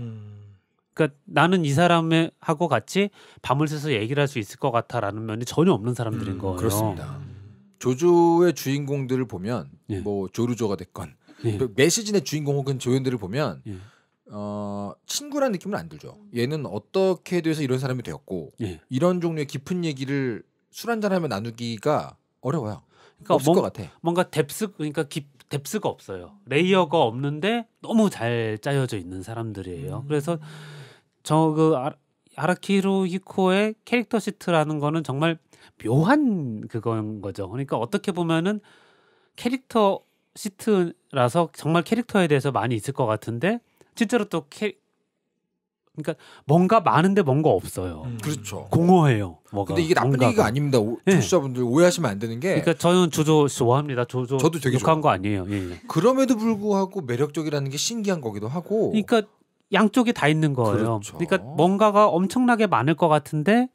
Speaker 4: 그러니까 나는 이 사람의 하고 같이 밤을 새서 얘기를 할 수 있을 것 같아라는 면이 전혀 없는 사람들인 음, 거예요. 그렇습니다.
Speaker 1: 조조의 주인공들을 보면 예. 뭐 조르조가 됐건 예. 매 시즌의 주인공 혹은 조연들을 보면. 예. 어, 친구라는 느낌은 안 들죠. 얘는 어떻게 돼서 이런 사람이 되었고 예. 이런 종류의 깊은 얘기를 술 한잔 하면 나누기가 어려워요. 그러니까 없을 뭔, 것 같아.
Speaker 4: 뭔가 뎁스 그러니까 깊 뎁스가 없어요. 레이어가 없는데 너무 잘 짜여져 있는 사람들이에요. 음. 그래서 저 그 아라키루 히코의 캐릭터 시트라는 거는 정말 묘한 그건 거죠. 그러니까 어떻게 보면은 캐릭터 시트라서 정말 캐릭터에 대해서 많이 있을 것 같은데 진짜로 또 캐, 그러니까 뭔가 많은데 뭔가 없어요. 음. 그렇죠. 공허해요. 뭐가, 근데 이게 나쁜 뭔가가. 얘기가 아닙니다. 오, 예. 청취자분들 오해하시면 안 되는 게. 그러니까 저는 조조 좋아합니다. 조조
Speaker 1: 저도 되게 좋아한 거 아니에요.
Speaker 4: 예, 예. 그럼에도 불구하고 매력적이라는 게 신기한 거기도 하고. 그러니까 양쪽이다 있는 거예요. 그렇죠. 그러니까 뭔가가 엄청나게 많을 것 같은데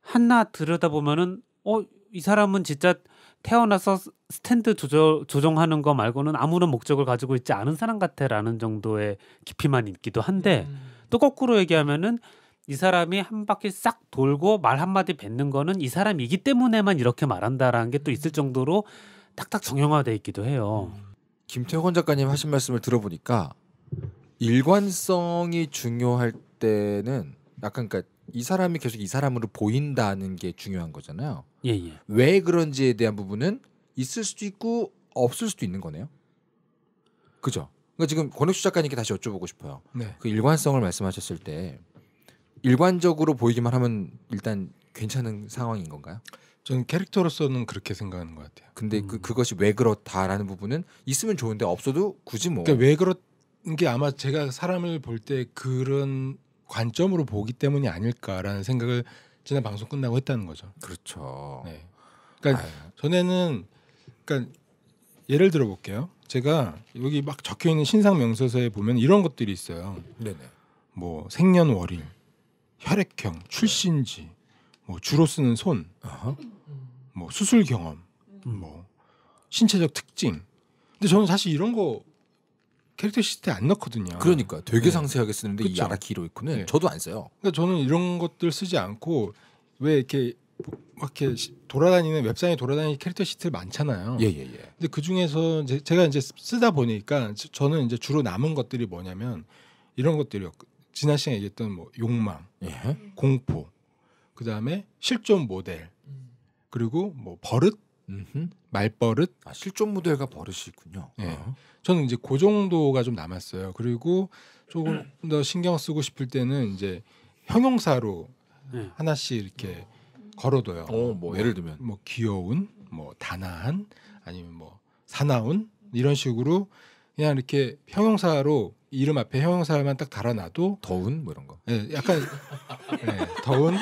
Speaker 4: 하나 들여다 보면은 어이 사람은 진짜 태어나서 스탠드 조절, 조정하는 거 말고는 아무런 목적을 가지고 있지 않은 사람 같아라는 정도의 깊이만 있기도 한데 음. 또 거꾸로 얘기하면은 이 사람이 한 바퀴 싹 돌고 말 한마디 뱉는 거는 이 사람이기 때문에만 이렇게 말한다라는 게 또 있을 음. 정도로 딱딱 정형화돼 있기도 해요. 음. 김태권 작가님 하신 말씀을 들어보니까
Speaker 1: 일관성이 중요할 때는 약간 그니까 이 사람이 계속 이 사람으로 보인다는 게 중요한 거잖아요. 예, 예. 왜 그런지에 대한 부분은 있을 수도 있고 없을 수도 있는 거네요. 그죠? 그러니까 지금 권혁수 작가님께 다시 여쭤보고 싶어요. 네. 그 일관성을 말씀하셨을 때 일관적으로 보이기만 하면 일단 괜찮은 상황인 건가요?
Speaker 3: 저는 캐릭터로서는 그렇게 생각하는 것 같아요. 근데 그 음. 그 그것이 왜 그렇다라는 부분은 있으면 좋은데 없어도 굳이 뭐. 그러니까 왜 그렇? 이게 아마 제가 사람을 볼 때 그런 관점으로 보기 때문이 아닐까라는 생각을 지난 방송 끝나고 했다는 거죠. 그렇죠. 네. 그러니까 아유. 전에는 그러니까 예를 들어 볼게요. 제가 여기 막 적혀 있는 신상 명세서에 보면 이런 것들이 있어요. 네네. 뭐 생년월일, 혈액형, 출신지, 뭐 주로 쓰는 손, 어허. 뭐 수술 경험, 음. 뭐 신체적 특징. 근데 저는 사실 이런 거 캐릭터 시트에 안 넣거든요. 그러니까 되게 네. 상세하게 쓰는데 그쵸? 이 아라키 로이고는 네. 저도 안 써요. 그러니까 저는 이런 것들 쓰지 않고 왜 이렇게 막 이렇게 돌아다니는 웹상에 돌아다니는 캐릭터 시트를 많잖아요. 예예예. 예, 예. 근데 그 중에서 제가 이제 쓰다 보니까 저는 이제 주로 남은 것들이 뭐냐면 이런 것들이요. 지난 시간에 얘기했던 뭐 욕망, 예? 공포, 그 다음에 실존 모델, 그리고 뭐 버릇, 음흠. 말버릇. 아, 실존 무대가 버릇이 있군요. 네. 저는 이제 그 정도가 좀 남았어요. 그리고 조금 음. 더 신경 쓰고 싶을 때는 이제 형용사로 네. 하나씩 이렇게 걸어둬요. 어, 뭐, 뭐 예를 들면 뭐 귀여운, 뭐 단아한, 아니면 뭐 사나운 이런 식으로 그냥 이렇게 형용사로 이름 앞에 형용사만 딱 달아놔도 더운 뭐 이런 거. 네, 약간
Speaker 2: 네, 더운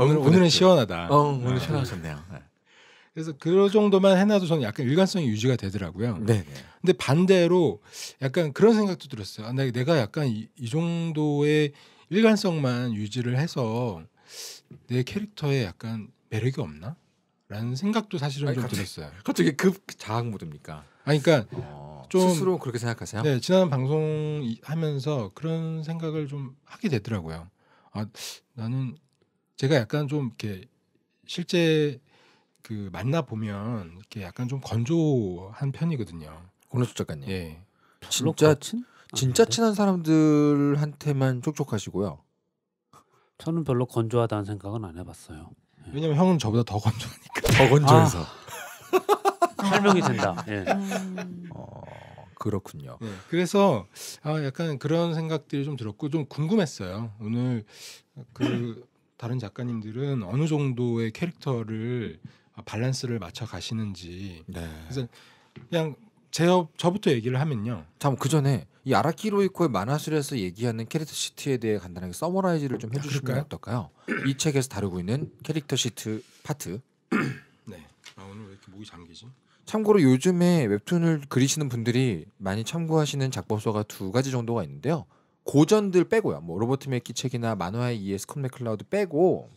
Speaker 2: 오늘, 오늘은 시원하다. 어, 오늘 아, 시원하셨네요.
Speaker 3: 그래서 그 정도만 해놔도 저는 약간 일관성이 유지가 되더라고요. 네. 네. 근데 반대로 약간 그런 생각도 들었어요. 아, 내가 약간 이, 이 정도의 일관성만 유지를 해서 내 캐릭터에 약간 매력이 없나? 라는 생각도 사실은 아니, 좀 갑자기, 들었어요. 갑자기 급 자학 모드입니까? 아니 그러니까 어,
Speaker 1: 좀 스스로 그렇게
Speaker 3: 생각하세요? 네, 지난 방송 하면서 그런 생각을 좀 하게 되더라고요. 아, 나는 제가 약간 좀 이렇게 실제 그 만나 보면 이렇게 약간 좀 건조한 편이거든요.
Speaker 1: 오너수 작가님. 예. 진짜 친? 아, 진짜 친한 사람들한테만 촉촉하시고요.
Speaker 4: 저는 별로 건조하다는 생각은 안 해봤어요. 예. 왜냐면 형은 저보다 더 건조하니까. 더 건조해서. 아. 설명이 된다. 예. 음. 어, 그렇군요.
Speaker 3: 네, 그래서 아, 약간 그런 생각들이 좀 들었고 좀 궁금했어요. 오늘 그 다른 작가님들은 어느 정도의 캐릭터를 아, 밸런스를 맞춰 가시는지. 네. 그래서 그냥 제 저부터 얘기를 하면요. 참그 전에
Speaker 1: 이 아라키로이코의 만화술에서 얘기하는 캐릭터 시트에 대해 간단하게 서머라이즈를 좀 아, 해주실까요? 어떨까요? 이 책에서 다루고 있는 캐릭터 시트 파트.
Speaker 3: 네. 아 오늘 왜 이렇게 목이 잠기지?
Speaker 1: 참고로 요즘에 웹툰을 그리시는 분들이 많이 참고하시는 작법서가 두 가지 정도가 있는데요. 고전들 빼고요. 뭐 로버트 맥키 책이나 만화에 이에 스콧 맥클라우드 빼고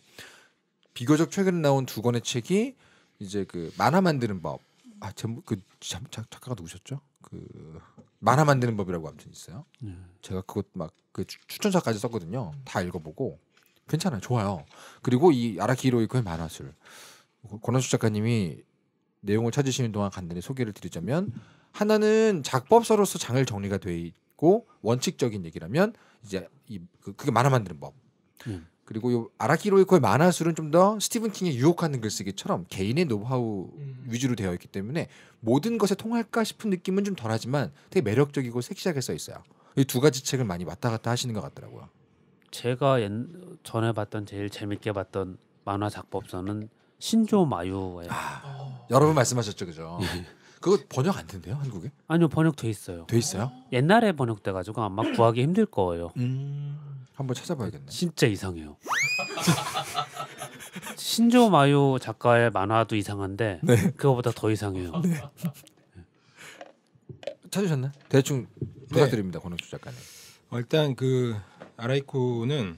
Speaker 1: 비교적 최근에 나온 두 권의 책이 이제 그 만화 만드는 법. 아, 제목 그 참, 작가가 누구셨죠? 그 만화 만드는 법이라고 아무튼 있어요. 네. 제가 그것 막 그 추천사까지 썼거든요. 다 읽어보고 괜찮아요, 좋아요. 그리고 이 아라키로의 그 만화술 권한수 작가님이 내용을 찾으시는 동안 간단히 소개를 드리자면 하나는 작법서로서 장을 정리가 돼 있고 원칙적인 얘기라면 이제 이 그, 그게 만화 만드는 법. 음. 그리고 요 아라키로이코의 만화술은 좀 더 스티븐 킹의 유혹하는 글쓰기처럼 개인의 노하우 음. 위주로 되어 있기 때문에 모든 것에 통할까 싶은 느낌은 좀 덜하지만 되게 매력적이고 섹시하게 써 있어요. 이 두 가지 책을 많이 왔다 갔다 하시는 것 같더라고요.
Speaker 4: 제가 옛, 전에 봤던 제일 재밌게 봤던 만화 작법서는 신조 마유예요. 아, 여러분 말씀하셨죠, 그죠? 그거 번역 안 된대요 한국에? 아니요 번역돼 있어요. 돼 있어요? 옛날에 번역돼가지고 아마 구하기 힘들 거예요. 음, 한번 찾아봐야겠네. 진짜 이상해요. 신조 마요 작가의 만화도 이상한데 네. 그거보다 더 이상해요.
Speaker 1: 네.
Speaker 3: 찾으셨나? 대충 부탁드립니다 네. 권혁주 작가님. 어, 일단 그 아라이코는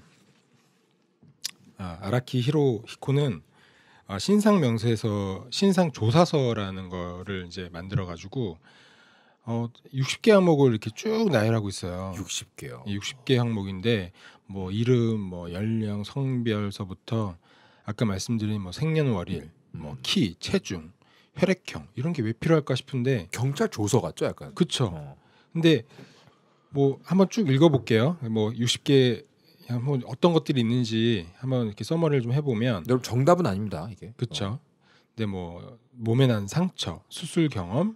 Speaker 3: 아, 아라키 히로 히코는 아, 신상 명세서 신상 조사서라는 거를 이제 만들어 가지고 어 60개 항목을 이렇게 쭉 나열하고 있어요. 60개요. 60개 예, 항목인데 뭐 이름, 뭐 연령, 성별서부터 아까 말씀드린 뭐 생년월일, 뭐 음. 뭐 키, 체중, 혈액형 이런 게 왜 필요할까 싶은데 경찰 조서 같죠, 약간. 그렇죠. 어. 근데 뭐 한번 쭉 읽어볼게요. 뭐 60개 한번 뭐 어떤 것들이 있는지 한번 이렇게 써머리를 좀 해보면 여러분 정답은 아닙니다 이게 그렇죠. 어. 근데 뭐 몸에 난 상처, 수술 경험,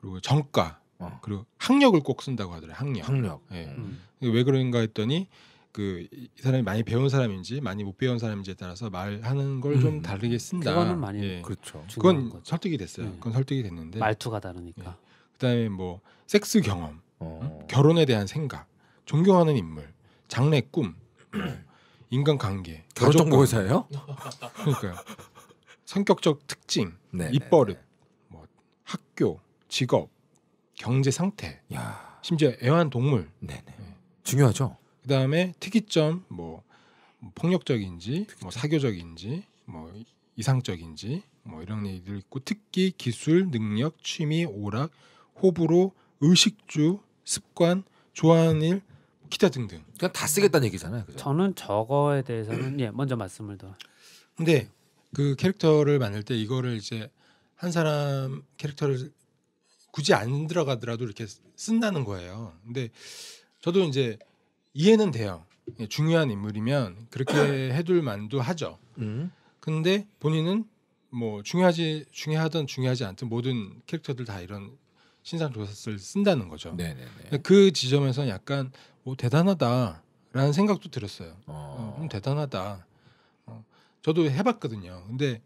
Speaker 3: 그리고 정가, 어. 그리고 학력을 꼭 쓴다고 하더래요. 학력. 학력. 예. 음. 왜 그런가 했더니 그 이 사람이 많이 배운 사람인지 많이 못 배운 사람인지에 따라서 말하는 걸좀 음. 다르게 쓴다. 그거는 많이 예. 그렇죠. 그건 거죠. 설득이 됐어요. 네. 그건 설득이 됐는데 말투가 다르니까. 예. 그다음에 뭐 섹스 경험, 어. 결혼에 대한 생각, 존경하는 인물, 장래 꿈, 인간관계 결혼정보회사예요? 그러니까요. 성격적 특징, 네, 입버릇, 네. 네. 뭐 학교, 직업, 경제 상태, 심지어 애완동물. 네, 네. 네, 중요하죠. 그다음에 특이점 뭐, 뭐 폭력적인지, 뭐 특이점. 뭐 사교적인지, 뭐 이상적인지, 뭐 이런 얘기들 있고 특기, 기술, 능력, 취미, 오락, 호불호, 의식주, 습관, 좋아하는 일, 기타 등등. 그냥 다 쓰겠다는 얘기잖아요. 그죠? 저는
Speaker 4: 저거에 대해서는
Speaker 3: 예 먼저 말씀을 더. 근데 그 캐릭터를 만들 때 이거를 이제 한 사람 캐릭터를 굳이 안 들어가더라도 이렇게 쓴다는 거예요. 근데 저도 이제 이해는 돼요. 중요한 인물이면 그렇게 해둘 만도 하죠. 음. 근데 본인은 뭐 중요하지 중요하든 중요하지 않든 모든 캐릭터들 다 이런 신상 조사서를 쓴다는 거죠. 네네네. 그 지점에서 약간 오 대단하다라는 생각도 들었어요. 아. 어. 어 대단하다. 어, 저도 해봤거든요. 근데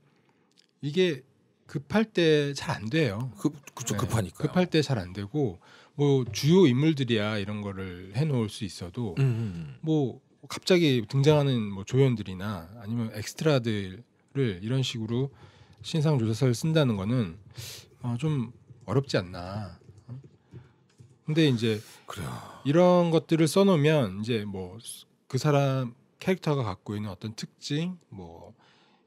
Speaker 3: 이게 급할 때 잘 안 돼요. 급 그쵸, 네, 급하니까. 급할 때 잘 안 되고 뭐 주요 인물들이야 이런 거를 해놓을 수 있어도 음, 음, 음. 뭐 갑자기 등장하는 뭐 조연들이나 아니면 엑스트라들을 이런 식으로 신상 조사서를 쓴다는 거는 어, 좀 어렵지 않나. 근데 이제 그래요. 이런 것들을 써놓으면 이제 뭐 그 사람 캐릭터가 갖고 있는 어떤 특징 뭐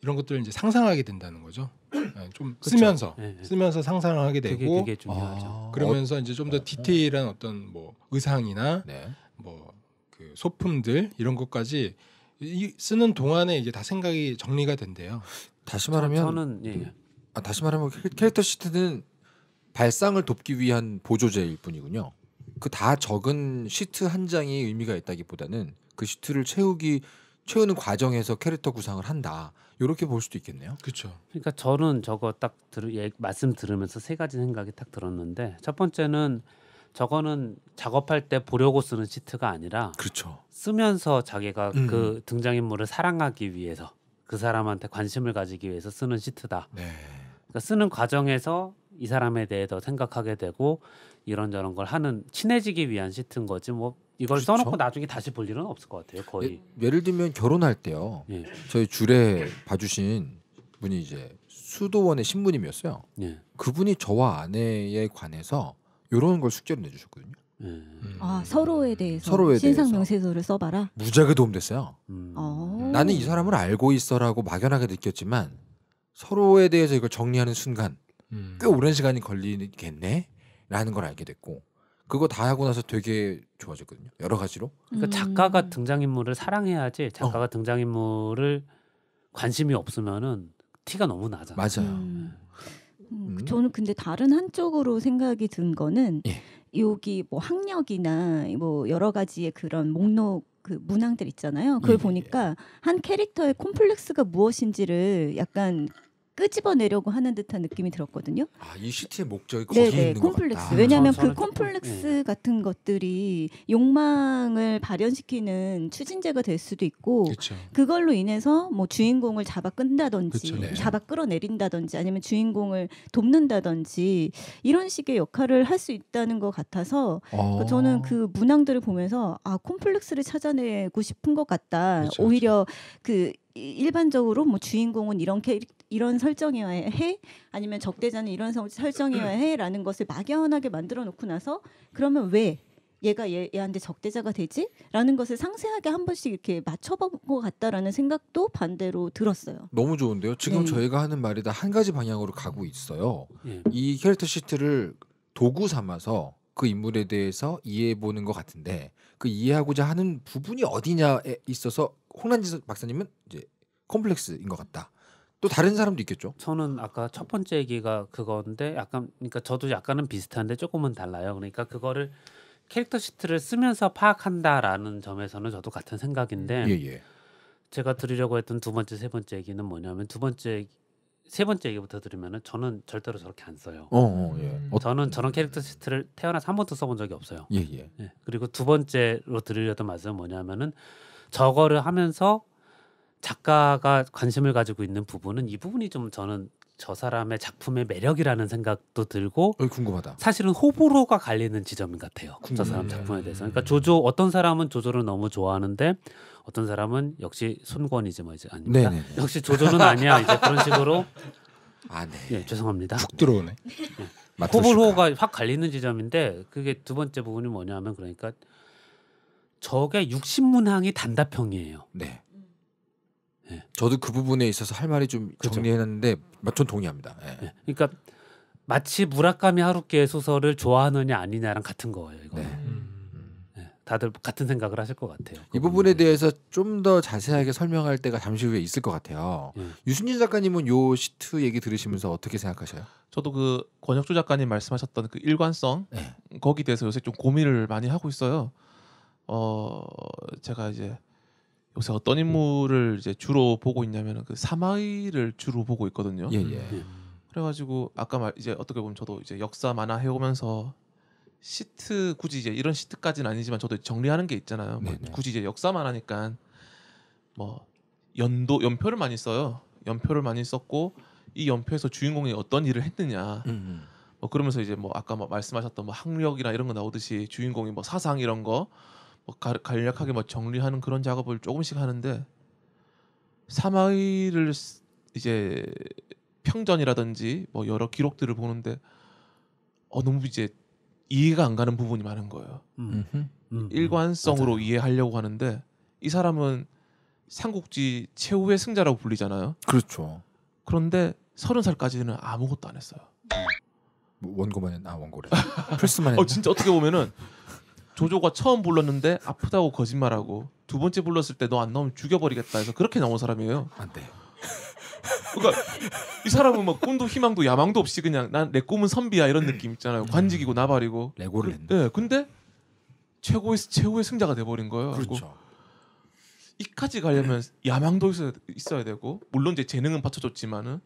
Speaker 3: 이런 것들을 이제 상상하게 된다는 거죠. 네, 좀 그쵸? 쓰면서 네, 네. 쓰면서 상상 하게 되고 그게, 그게 중요하죠. 아, 그러면서 어, 이제 좀 더 디테일한 어떤 뭐 의상이나 네. 뭐그 소품들 이런 것까지 이, 쓰는 동안에 이제다 생각이 정리가 된대요. 다시 말하면 저는 예. 아, 다시 말하면 캐릭터 시트는
Speaker 1: 발상을 돕기 위한 보조제일 뿐이군요. 그 다 적은 시트 한 장이 의미가 있다기보다는 그 시트를 채우기 채우는 과정에서 캐릭터 구상을 한다. 이렇게 볼 수도 있겠네요. 그렇죠.
Speaker 4: 그러니까 저는 저거 딱 들, 예, 말씀 들으면서 세 가지 생각이 딱 들었는데 첫 번째는 저거는 작업할 때 보려고 쓰는 시트가 아니라 그렇죠. 쓰면서 자기가 음. 그 등장인물을 사랑하기 위해서 그 사람한테 관심을 가지기 위해서 쓰는 시트다. 네. 그러니까 쓰는 과정에서 이 사람에 대해 더 생각하게 되고 이런저런 걸 하는 친해지기 위한 시트인 거지 뭐 이걸 그렇죠? 써놓고 나중에 다시 볼 일은 없을 것 같아요 거의
Speaker 1: 예, 를 들면 결혼할 때요 예. 저희 줄에 봐주신
Speaker 4: 분이 이제 수도원의 신부님이었어요
Speaker 1: 예. 그분이 저와 아내에 관해서 이런 걸 숙제로 내주셨거든요 음.
Speaker 2: 아 서로에 대해서 서로에 신상 명세서를 써봐라
Speaker 1: 무지하게 도움됐어요
Speaker 2: 음. 어. 나는 이
Speaker 1: 사람을 알고 있어라고 막연하게 느꼈지만 서로에 대해서 이걸 정리하는 순간 음. 꽤 오랜 시간이 걸리겠네라는 걸 알게 됐고 그거 다 하고 나서 되게 좋아졌거든요. 여러 가지로.
Speaker 4: 그러니까 음. 작가가 등장인물을 사랑해야지 작가가 어. 등장인물을 관심이 없으면은 티가 너무 나잖아요. 맞아요.
Speaker 2: 음. 음. 음. 음. 저는 근데 다른 한쪽으로 생각이 든 거는 예. 여기 뭐 학력이나 뭐 여러 가지의 그런 목록 그 문항들 있잖아요. 그걸 예. 보니까 한 캐릭터의 콤플렉스가 무엇인지를 약간 끄집어내려고 하는 듯한 느낌이 들었거든요.
Speaker 1: 아, 이 시티의 목적이 네, 거기 네네, 있는 콤플렉스. 아, 왜냐하면 그 콤플렉스
Speaker 2: 네. 같은 것들이 욕망을 발현시키는 추진제가 될 수도 있고 그쵸. 그걸로 인해서 뭐 주인공을 잡아 끈다든지 그쵸, 네. 잡아 끌어내린다든지 아니면 주인공을 돕는다든지 이런 식의 역할을 할 수 있다는 것 같아서 어. 그 저는 그 문항들을 보면서 아 콤플렉스를 찾아내고 싶은 것 같다. 그쵸, 오히려 그 일반적으로 뭐 주인공은 이렇게 이런 설정이어야 해 아니면 적대자는 이런 설정이어야 해라는 것을 막연하게 만들어 놓고 나서 그러면 왜 얘가 얘, 얘한테 적대자가 되지? 라는 것을 상세하게 한 번씩 이렇게 맞춰본 것 같다라는 생각도 반대로 들었어요.
Speaker 1: 너무 좋은데요. 지금 네. 저희가 하는 말이 다한 가지 방향으로 가고 있어요. 네. 이 캐릭터 시트를 도구 삼아서 그 인물에 대해서 이해해 보는 것 같은데 그 이해하고자 하는 부분이 어디냐에 있어서 홍란지 박사님은
Speaker 4: 이제 콤플렉스인 것 같다. 또 다른 사람도 있겠죠. 저는 아까 첫 번째 얘기가 그건데 약간 그러니까 저도 약간은 비슷한데 조금은 달라요. 그러니까 그거를 캐릭터 시트를 쓰면서 파악한다라는 점에서는 저도 같은 생각인데 예, 예. 제가 드리려고 했던 두 번째 세 번째 얘기는 뭐냐면 두 번째 세 번째 얘기부터 들으면은 저는 절대로 저렇게 안 써요. 어, 어 예. 음. 어, 저는 저런 캐릭터 시트를 태어나서 한 번도 써본 적이 없어요. 예, 예. 예. 그리고 두 번째로 드리려던 말씀은 뭐냐면은 저거를 하면서 작가가 관심을 가지고 있는 부분은 이 부분이 좀 저는 저 사람의 작품의 매력이라는 생각도 들고 어, 궁금하다. 사실은 호불호가 갈리는 지점 인 같아요. 저 사람 작품에 대해서. 그러니까 조조 어떤 사람은 조조를 너무 좋아하는데 어떤 사람은 역시 손권이지 뭐 이제 아니다 네네네. 네. 역시 조조는 아니야 이제 그런 식으로. 아 네. 예, 죄송합니다. 훅 들어오네. 예. 호불호가 확 갈리는 지점인데 그게 두 번째 부분이 뭐냐면 그러니까 저게 60문항이 단답형이에요. 네. 네. 저도 그 부분에 있어서 할 말이 좀 그렇죠. 정리했는데전 동의합니다. 네. 네. 그러니까 마치 무라카미 하루키의 소설을 좋아하느냐 아니냐랑 같은 거예요. 이거. 네. 음. 다들 같은 생각을 하실 것 같아요.
Speaker 1: 이 부분에 대해서 좀 더 자세하게 설명할 때가 잠시 후에 있을 것 같아요. 유순진 작가님은 요 시트 얘기 들으시면서 어떻게 생각하셔요?
Speaker 5: 저도 그 권혁주 작가님 말씀하셨던 그 일관성 네. 거기 대해서 요새 좀 고민을 많이 하고 있어요. 어 제가 이제 요새 어떤 인물을 이제 주로 보고 있냐면은 그 사마이를 주로 보고 있거든요. 예, 예. 음. 그래가지고 아까 말 이제 어떻게 보면 저도 이제 역사 만화 해오면서 시트 굳이 이제 이런 시트까지는 아니지만 저도 정리하는 게 있잖아요. 뭐 네네. 굳이 이제 역사 만화니까 뭐 연도 연표를 많이 써요. 연표를 많이 썼고 이 연표에서 주인공이 어떤 일을 했느냐. 음, 음. 뭐 그러면서 이제 뭐 아까 뭐 말씀하셨던 뭐 학력이나 이런 거 나오듯이 주인공이 뭐 사상 이런 거뭐 간략하게 뭐 정리하는 그런 작업을 조금씩 하는데 사마이를 이제 평전이라든지 뭐 여러 기록들을 보는데 어 너무 이제 이해가 안 가는 부분이 많은 거예요.
Speaker 2: 음. 음.
Speaker 5: 일관성으로 맞아요. 이해하려고 하는데 이 사람은 삼국지 최후의 승자라고 불리잖아요. 그렇죠. 그런데 서른 살까지는 아무것도 안 했어요. 뭐 원고만 했나 아, 원고래. 플스만 어, 했나? 어 진짜 어떻게 보면은 조조가 처음 불렀는데 아프다고 거짓말하고 두 번째 불렀을 때 너 안 나오면 죽여버리겠다 해서 그렇게 나온 사람이에요. 안 돼. 그러니까 이 사람은 막 꿈도 희망도 야망도 없이 그냥 난 내 꿈은 선비야 이런 느낌 있잖아요. 음. 관직이고 나발이고. 레고를 그, 예. 근데 최고의 최후의 승자가 돼버린 거예요. 그렇죠. 이까지 가려면 야망도 있어야, 있어야 되고 물론 이제 재능은 받쳐줬지만은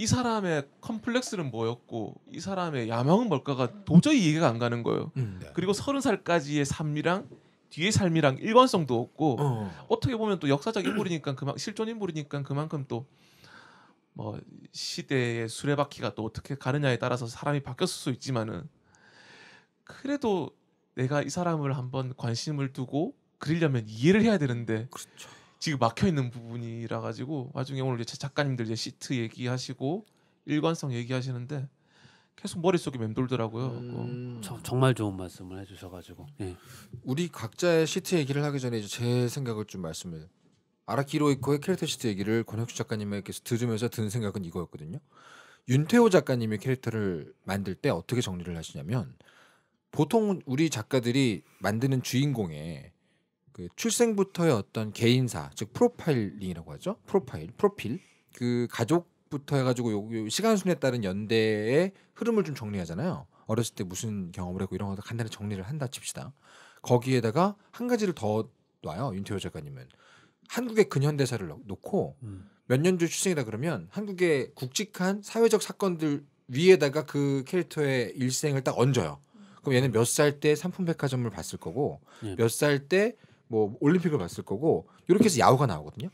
Speaker 5: 이 사람의 컴플렉스는 뭐였고 이 사람의 야망은 뭘까가 도저히 이해가 안 가는 거예요. 음. 네. 그리고 서른 살까지의 삶이랑 뒤의 삶이랑 일관성도 없고 어. 떻게 보면 또 역사적 인물이니까 그만 실존 인물이니까 그만큼 또 뭐 시대의 수레바퀴가 또 어떻게 가느냐에 따라서 사람이 바뀌었을 수 있지만은 그래도 내가 이 사람을 한번 관심을 두고 그리려면 이해를 해야 되는데 그렇죠. 지금 막혀 있는 부분이라 가지고 나중에 오늘 이제 작가님들 이제 시트 얘기하시고 일관성 얘기하시는데 계속 머릿속에 맴돌더라고요. 음... 어. 정말 좋은 말씀을 해주셔가지고 예. 우리 각자의 시트 얘기를 하기 전에 이제 제 생각을 좀 말씀을
Speaker 1: 아라키로이코의 캐릭터 시트 얘기를 권혁수 작가님에게서 들으면서 든 생각은 이거였거든요. 윤태호 작가님의 캐릭터를 만들 때 어떻게 정리를 하시냐면 보통 우리 작가들이 만드는 주인공의 그 출생부터의 어떤 개인사 즉 프로파일링이라고 하죠 프로파일 프로필 그 가족부터 해가지고 요, 요 시간 순에 따른 연대의 흐름을 좀 정리하잖아요 어렸을 때 무슨 경험을 했고 이런 것도 간단히 정리를 한다 칩시다 거기에다가 한 가지를 더 놔요 윤태호 작가님은 한국의 근현대사를 놓고 음. 몇년 전 출생이다 그러면 한국의 굵직한 사회적 사건들 위에다가 그 캐릭터의 일생을 딱 얹어요. 그럼 얘는 몇 살 때 상품백화점을 봤을 거고 예. 몇살 때뭐 올림픽을 봤을 거고 이렇게 해서 야후가 나오거든요.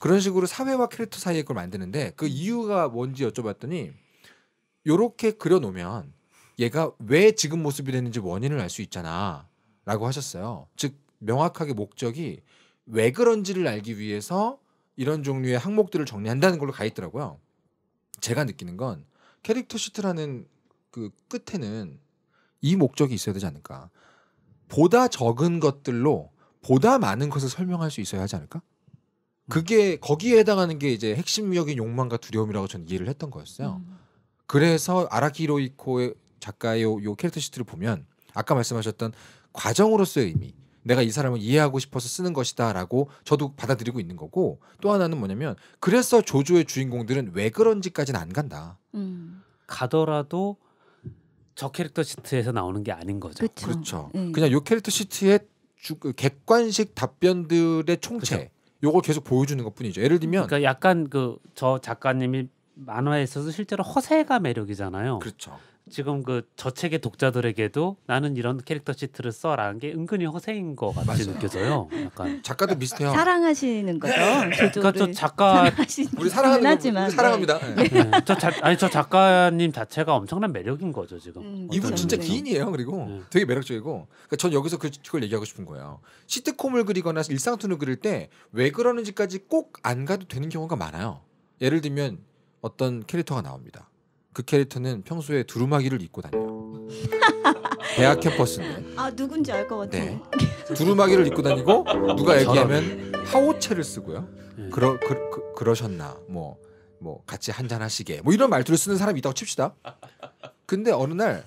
Speaker 1: 그런 식으로 사회와 캐릭터 사이에걸 만드는데 그 이유가 뭔지 여쭤봤더니 요렇게 그려놓으면 얘가 왜 지금 모습이 됐는지 원인을 알 수 있잖아라고 하셨어요. 즉 명확하게 목적이 왜 그런지를 알기 위해서 이런 종류의 항목들을 정리한다는 걸로 가 있더라고요. 제가 느끼는 건 캐릭터 시트라는 그 끝에는 이 목적이 있어야 되지 않을까. 보다 적은 것들로 보다 많은 것을 설명할 수 있어야 하지 않을까? 음. 그게 거기에 해당하는 게 이제 핵심적인 욕망과 두려움이라고 저는 이해를 했던 거였어요. 음. 그래서 아라키로이코의 작가의 요, 요, 캐릭터 시트를 보면 아까 말씀하셨던 과정으로서의 의미, 내가 이 사람을 이해하고 싶어서 쓰는 것이다라고 저도 받아들이고 있는 거고 또 하나는 뭐냐면 그래서 조조의 주인공들은 왜 그런지까지는 안 간다.
Speaker 2: 음.
Speaker 4: 가더라도 저 캐릭터 시트에서 나오는 게 아닌 거죠. 그쵸. 그렇죠. 음. 예. 그냥요 캐릭터 시트에 주, 그 객관식 답변들의 총체 그쵸. 그렇죠.
Speaker 1: 요걸 계속 보여주는 것뿐이죠. 예를 들면
Speaker 4: 그러니까 약간 그 저 작가님이 만화에 있어서 실제로 허세가 매력이잖아요. 그렇죠. 지금 그 저책의 독자들에게도 나는 이런 캐릭터 시트를 써라는 게 은근히 허세인 것 같이 느껴져요. 약간 작가도 비슷해요. 사랑하시는 거죠. 네. 그 그러니까 저 작가 우리 사랑하는 하지만 사랑합니다. 네. 네. 네. 저 자, 아니 저 작가님 자체가 엄청난 매력인 거죠 지금. 음, 이분 진짜 기인이에요. 그리고 네. 되게 매력적이고.
Speaker 1: 그러니까 전 여기서 그 그걸 얘기하고 싶은 거예요. 시트콤을 그리거나 일상툰을 그릴 때 왜 그러는지까지 꼭 안 가도 되는 경우가 많아요. 예를 들면 어떤 캐릭터가 나옵니다. 그 캐릭터는 평소에 두루마기를 입고 다녀요. 대학 캠퍼스인데.
Speaker 2: 아 누군지 알 것같아 네.
Speaker 1: 두루마기를 입고 다니고 누가 얘기하면 하오체를 쓰고요. 예. 그러 그, 그 러셨나뭐 뭐 같이 한잔 하시게 뭐 이런 말투를 쓰는 사람이 있다고 칩시다. 근데 어느 날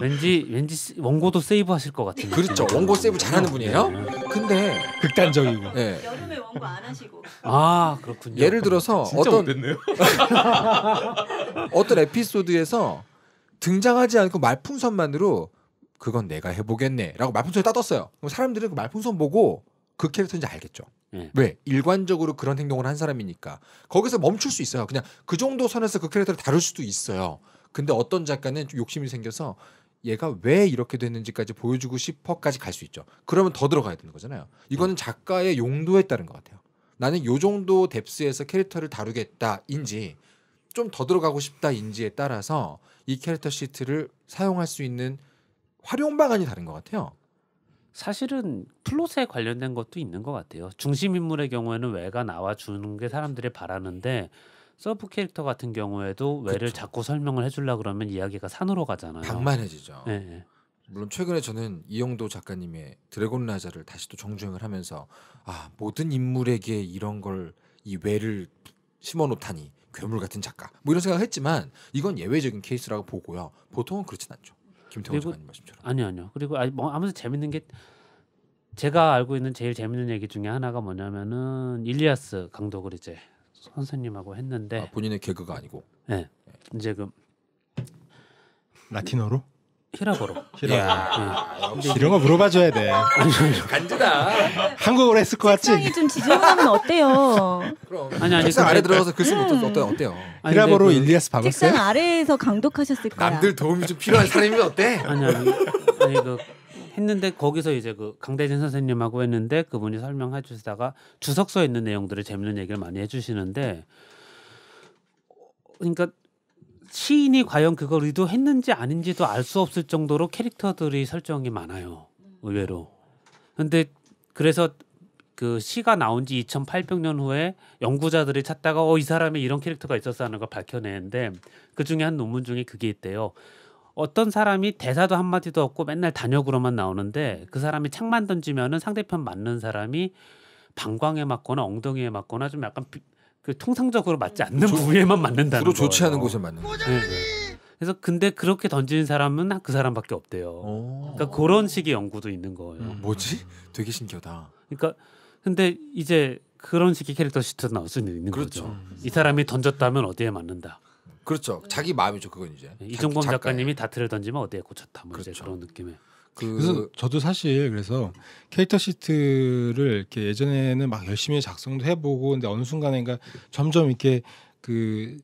Speaker 1: 왠지 왠지 원고도 세이브 하실
Speaker 4: 것 같은. 그렇죠. 원고 세이브 잘하는 분이에요.
Speaker 2: 예. 근데 극단적이고. 네. 광고 안 하시고.
Speaker 4: 아 그렇군요. 예를 들어서 어떤
Speaker 2: 어떤
Speaker 1: 에피소드에서 등장하지 않고 말풍선만으로 그건 내가 해보겠네라고 말풍선을 따뒀어요. 그럼 사람들은 그 말풍선 보고 그 캐릭터인지 알겠죠. 네. 왜 일관적으로 그런 행동을 한 사람이니까 거기서 멈출 수 있어요. 그냥 그 정도 선에서 그 캐릭터를 다룰 수도 있어요. 근데 어떤 작가는 욕심이 생겨서 얘가 왜 이렇게 됐는지까지 보여주고 싶어까지 갈 수 있죠. 그러면 더 들어가야 되는 거잖아요. 이거는 네. 작가의 용도에 따른 것 같아요. 나는 요 정도 뎁스에서 캐릭터를 다루겠다인지 좀 더 들어가고 싶다인지에 따라서 이 캐릭터 시트를 사용할 수 있는 활용 방안이 다른 것 같아요.
Speaker 4: 사실은 플롯에 관련된 것도 있는 것 같아요. 중심 인물의 경우에는 왜가 나와 주는 게 사람들이 바라는데 서브 캐릭터 같은 경우에도 왜를 자꾸 설명을 해주려 그러면 이야기가 산으로 가잖아요. 방만해지죠. 네, 물론 최근에 저는
Speaker 1: 이영도 작가님의 드래곤 라자를 다시 또 정주행을 하면서 아 모든 인물에게 이런 걸 이왜를 심어놓다니 괴물 같은 작가 뭐 이런 생각했지만 을
Speaker 4: 이건 예외적인 케이스라고 보고요. 보통은 그렇진 않죠. 김태호 작가님 말씀처럼. 아니요 아니요. 그리고 아니, 뭐 아무튼 재밌는 게 제가 알고 있는 제일 재밌는 얘기 중에 하나가 뭐냐면은 일리아스 강독을 이제 선생님하고 했는데 아, 본인의 개그가 아니고 네. 이제 그 라틴어로 히라고로 히라
Speaker 2: 이런 거
Speaker 3: 물어봐줘야 돼
Speaker 2: 간지다 한국어로 했을 것 같지 책상이 좀 지저분하면 어때요 그럼 아니 아니 책상 아래 들어가서 글쓰 못 음. 어때
Speaker 3: 어때요 히라고로 그, 일리아스 박았어요 책상
Speaker 2: 아래에서 강독하셨을 거야 남들
Speaker 4: 도움이 좀 필요한 사람이면 어때 아니 아니 아니 그 했는데 거기서 이제 그 강대진 선생님하고 했는데 그분이 설명해 주시다가 주석서에 있는 내용들을 재밌는 얘기를 많이 해주시는데 그러니까 시인이 과연 그걸 의도했는지 아닌지도 알 수 없을 정도로 캐릭터들이 설정이 많아요 의외로 근데 그래서 그 시가 나온 지2 8 0 0년 후에 연구자들이 찾다가 어이 사람이 이런 캐릭터가 있었어 하는 걸 밝혀내는데 그 중에 한 논문 중에 그게 있대요. 어떤 사람이 대사도 한마디도 없고 맨날 단역으로만 나오는데 그 사람이 창만 던지면은 상대편 맞는 사람이 방광에 맞거나 엉덩이에 맞거나 좀 약간 비, 그 통상적으로 맞지 음. 않는 조, 부위에만 맞는다는 주로 거예 좋지 않은 곳에 맞는 예 그래서 근데 그렇게 던지는 사람은 그 사람밖에 없대요. 그러니까 그런 식의 연구도 있는 거예요. 음, 뭐지? 되게 신기하다. 그러니까 근데 이제 그런 식의 캐릭터 시트도 나올 수는 있는 그렇죠. 거죠. 이 사람이 던졌다면 어디에 맞는다. 그렇죠. 음. 자기 마음이죠. 그건 이제 네, 이종범 작가, 님이 다트를 던지면 어디에 꽂혔다. 그 뭐 그렇죠. 그런 느낌의. 그... 래서
Speaker 3: 저도 사실 그래서 캐릭터 시트를 이렇게 예전에는 막 열심히 작성도 해보고 근데 어느 순간인가 그러니까 점점 이렇게 그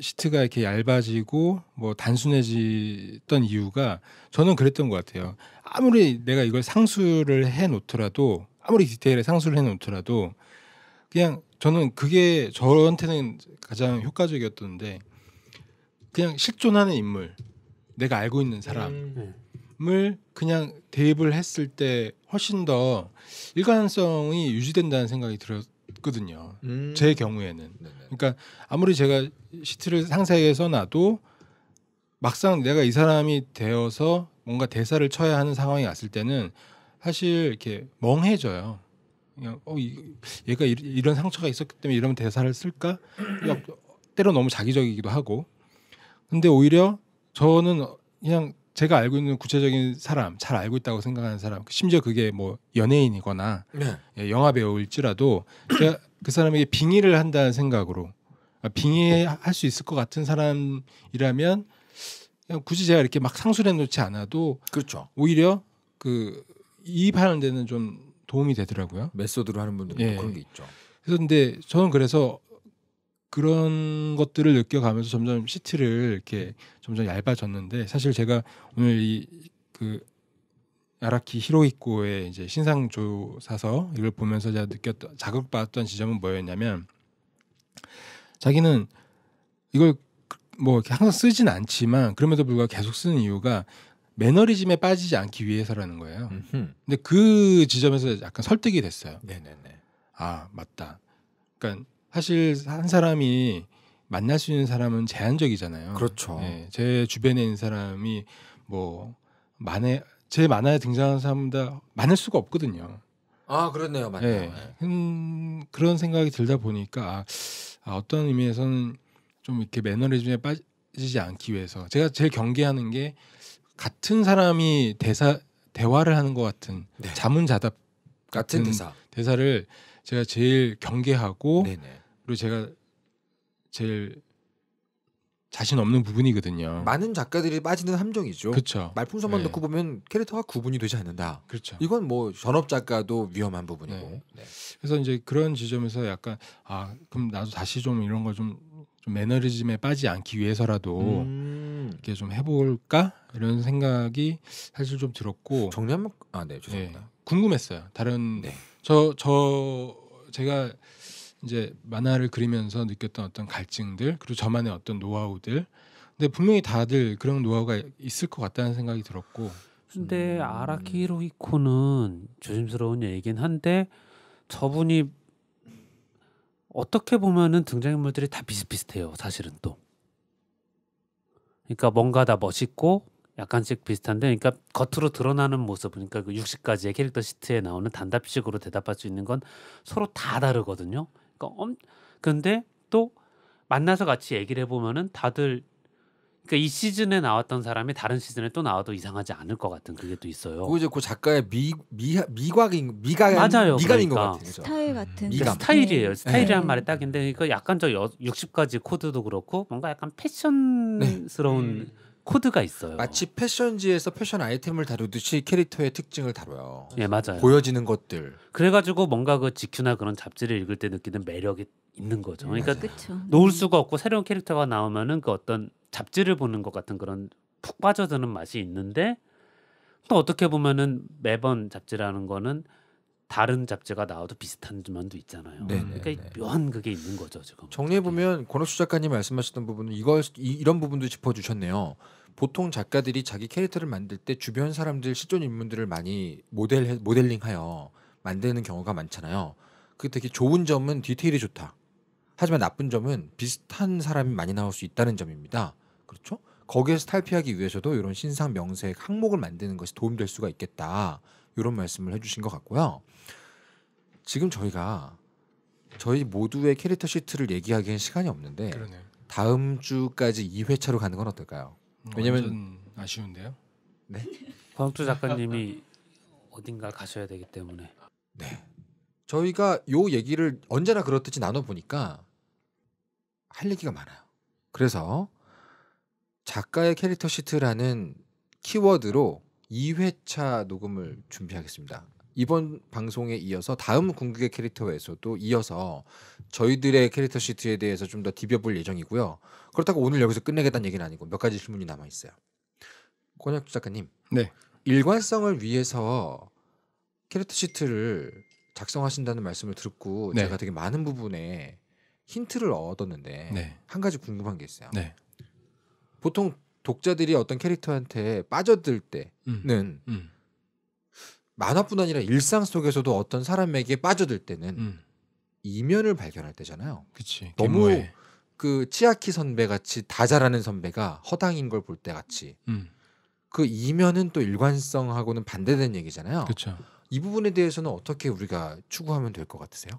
Speaker 3: 시트가 이렇게 얇아지고 뭐 단순해지던 이유가 저는 그랬던 것 같아요. 아무리 내가 이걸 상수를 해놓더라도 아무리 디테일에 상수를 해놓더라도 그냥 저는 그게 저한테는 가장 효과적이었던데 그냥 실존하는 인물, 내가 알고 있는 사람을 음. 네. 그냥 대입을 했을 때 훨씬 더 일관성이 유지된다는 생각이 들었거든요. 음. 제 경우에는. 네, 네. 그러니까 아무리 제가 시트를 상세하게 써놔도 막상 내가 이 사람이 되어서 뭔가 대사를 쳐야 하는 상황이 왔을 때는 사실 이렇게 멍해져요. 그냥 어 이, 얘가 이, 런 상처가 있었기 때문에 이러면 대사를 쓸까? 때로 너무 자기적이기도 하고 근데 오히려 저는 그냥 제가 알고 있는 구체적인 사람, 잘 알고 있다고 생각하는 사람, 심지어 그게 뭐 연예인이거나 네. 예, 영화 배우일지라도 제가 그 사람에게 빙의를 한다는 생각으로 아, 빙의할 수 있을 것 같은 사람이라면 굳이 제가 이렇게 막 상술해 놓지 않아도 그렇죠. 오히려 그 이입하는 데는 좀 도움이 되더라고요. 메소드로 하는 분들 예. 뭐 그런 게 있죠. 그래서 근데 저는 그래서 그런 것들을 느껴가면서 점점 시트를 이렇게 점점 얇아졌는데 사실 제가 오늘 이 그 아라키 히로히코의 이제 신상 조사서 이걸 보면서 제가 느꼈던 자극받았던 지점은 뭐였냐면 자기는 이걸 뭐 항상 쓰진 않지만 그럼에도 불구하고 계속 쓰는 이유가 매너리즘에 빠지지 않기 위해서라는 거예요. 음흠. 근데 그 지점에서 약간 설득이 됐어요. 네네네. 아 맞다. 그러니까 사실 한 사람이 만날 수 있는 사람은 제한적이잖아요. 그렇죠. 네, 제 주변에 있는 사람이 뭐 만에 제 만화에 등장하는 사람보다 많을 수가 없거든요.
Speaker 1: 아 그렇네요, 맞네요. 네,
Speaker 3: 음, 그런 생각이 들다 보니까 아, 어떤 의미에서는 좀 이렇게 매너리즘에 빠지지 않기 위해서 제가 제일 경계하는 게 같은 사람이 대사 대화를 하는 것 같은 네. 자문자답 같은, 같은 대사. 대사를 제가 제일 경계하고 네네. 그리고 제가 제일 자신 없는 부분이거든요. 많은 작가들이
Speaker 1: 빠지는 함정이죠. 그렇죠.
Speaker 3: 말풍선만 네. 넣고 보면 캐릭터가 구분이 되지 않는다. 그렇죠. 이건 뭐
Speaker 1: 전업 작가도 위험한 부분이고. 네. 네.
Speaker 3: 그래서 이제 그런 지점에서 약간 아 그럼 나도 다시 좀 이런 걸 좀 좀 매너리즘에 빠지지 않기 위해서라도 음. 이렇게 좀 해볼까 이런 생각이 사실 좀 들었고 정리 한번 아네 죄송합니다. 네. 궁금했어요. 다른 저저 네. 저 제가 이제 만화를 그리면서 느꼈던 어떤 갈증들 그리고 저만의 어떤 노하우들
Speaker 4: 근데 분명히 다들 그런 노하우가 있을 것 같다는 생각이 들었고 근데 음. 아라키로히코는 조심스러운 얘기긴 한데 저분이 어떻게 보면은 등장인물들이 다 비슷비슷해요 사실은 또 그러니까 뭔가 다 멋있고 약간씩 비슷한데 그러니까 겉으로 드러나는 모습 그러니까 그 60가지의 캐릭터 시트에 나오는 단답식으로 대답할 수 있는 건 서로 다 다르거든요 그러니까 엄, 근데 또 만나서 같이 얘기를 해보면은 다들 그러니까 이 시즌에 나왔던 사람이 다른 시즌에 또 나와도 이상하지 않을 것 같은 그게 또 있어요. 그리 이제 그 작가의 미, 미 미각인 그러니까. 음, 미각 맞아요. 미감인 그러니까. 것 같아요.
Speaker 2: 스타일 같은 미감. 스타일이에요. 네. 스타일이란 네. 음. 말이
Speaker 4: 딱인데 그 약간 저 여, 60까지 코드도 그렇고 뭔가 약간
Speaker 2: 패션스러운
Speaker 4: 네. 코드가 있어요. 마치 패션지에서 패션 아이템을 다루듯이 캐릭터의
Speaker 1: 특징을 다뤄요. 예, 맞아요. 보여지는
Speaker 4: 것들. 그래가지고 뭔가 그 지큐나 그런 잡지를 읽을 때 느끼는 매력이 있는 거죠. 음, 그러니까 그쵸. 놓을 네. 수가 없고 새로운 캐릭터가 나오면은 그 어떤 잡지를 보는 것 같은 그런 푹 빠져드는 맛이 있는데 또 어떻게 보면은 매번 잡지라는 거는 다른 잡지가 나와도 비슷한 점도 있잖아요. 네네네. 네, 그러니까 네. 묘한 그게 있는 거죠 지금.
Speaker 1: 정리해 보면 권혁수 작가님 말씀하셨던 부분은 이걸 이, 런 부분도 짚어주셨네요. 보통 작가들이 자기 캐릭터를 만들 때 주변 사람들 실존 인물들을 많이 모델 모델링하여 만드는 경우가 많잖아요. 그 되게 좋은 점은 디테일이 좋다. 하지만 나쁜 점은 비슷한 사람이 많이 나올 수 있다는 점입니다. 그렇죠? 거기에서 탈피하기 위해서도 이런 신상 명색 항목을 만드는 것이 도움될 수가 있겠다. 이런 말씀을 해주신 것 같고요. 지금 저희가 저희 모두의 캐릭터 시트를 얘기하기엔 시간이 없는데 그러네 다음 주까지 2회차로 가는 건 어떨까요? 음, 왜냐면
Speaker 3: 아쉬운데요. 네.
Speaker 4: 광투 작가님이 어딘가 가셔야 되기 때문에. 네.
Speaker 1: 저희가 요 얘기를 언제나 그렇듯이 나눠 보니까 할 얘기가 많아요. 그래서 작가의 캐릭터 시트라는 키워드로 2회차 녹음을 준비하겠습니다. 이번 방송에 이어서 다음 궁극의 캐릭터에서도 이어서 저희들의 캐릭터 시트에 대해서 좀 더 디벼볼 예정이고요. 그렇다고 오늘 여기서 끝내겠다는 얘기는 아니고 몇 가지 질문이 남아 있어요. 권혁주 작가님. 네. 일관성을 위해서 캐릭터 시트를 작성하신다는 말씀을 듣고 네. 제가 되게 많은 부분에 힌트를 얻었는데 네. 한 가지 궁금한 게 있어요. 네. 보통 독자들이 어떤 캐릭터한테 빠져들 때는 음. 음. 만화뿐 아니라 일상 속에서도 어떤 사람에게 빠져들 때는 음. 이면을 발견할 때잖아요.
Speaker 3: 그치. 너무
Speaker 1: 그 치아키 선배 같이 다 잘하는 선배가 허당인 걸 볼 때 같이 음. 그 이면은 또 일관성하고는 반대되는
Speaker 3: 얘기잖아요. 그렇이 부분에
Speaker 1: 대해서는 어떻게
Speaker 3: 우리가 추구하면 될 것 같으세요?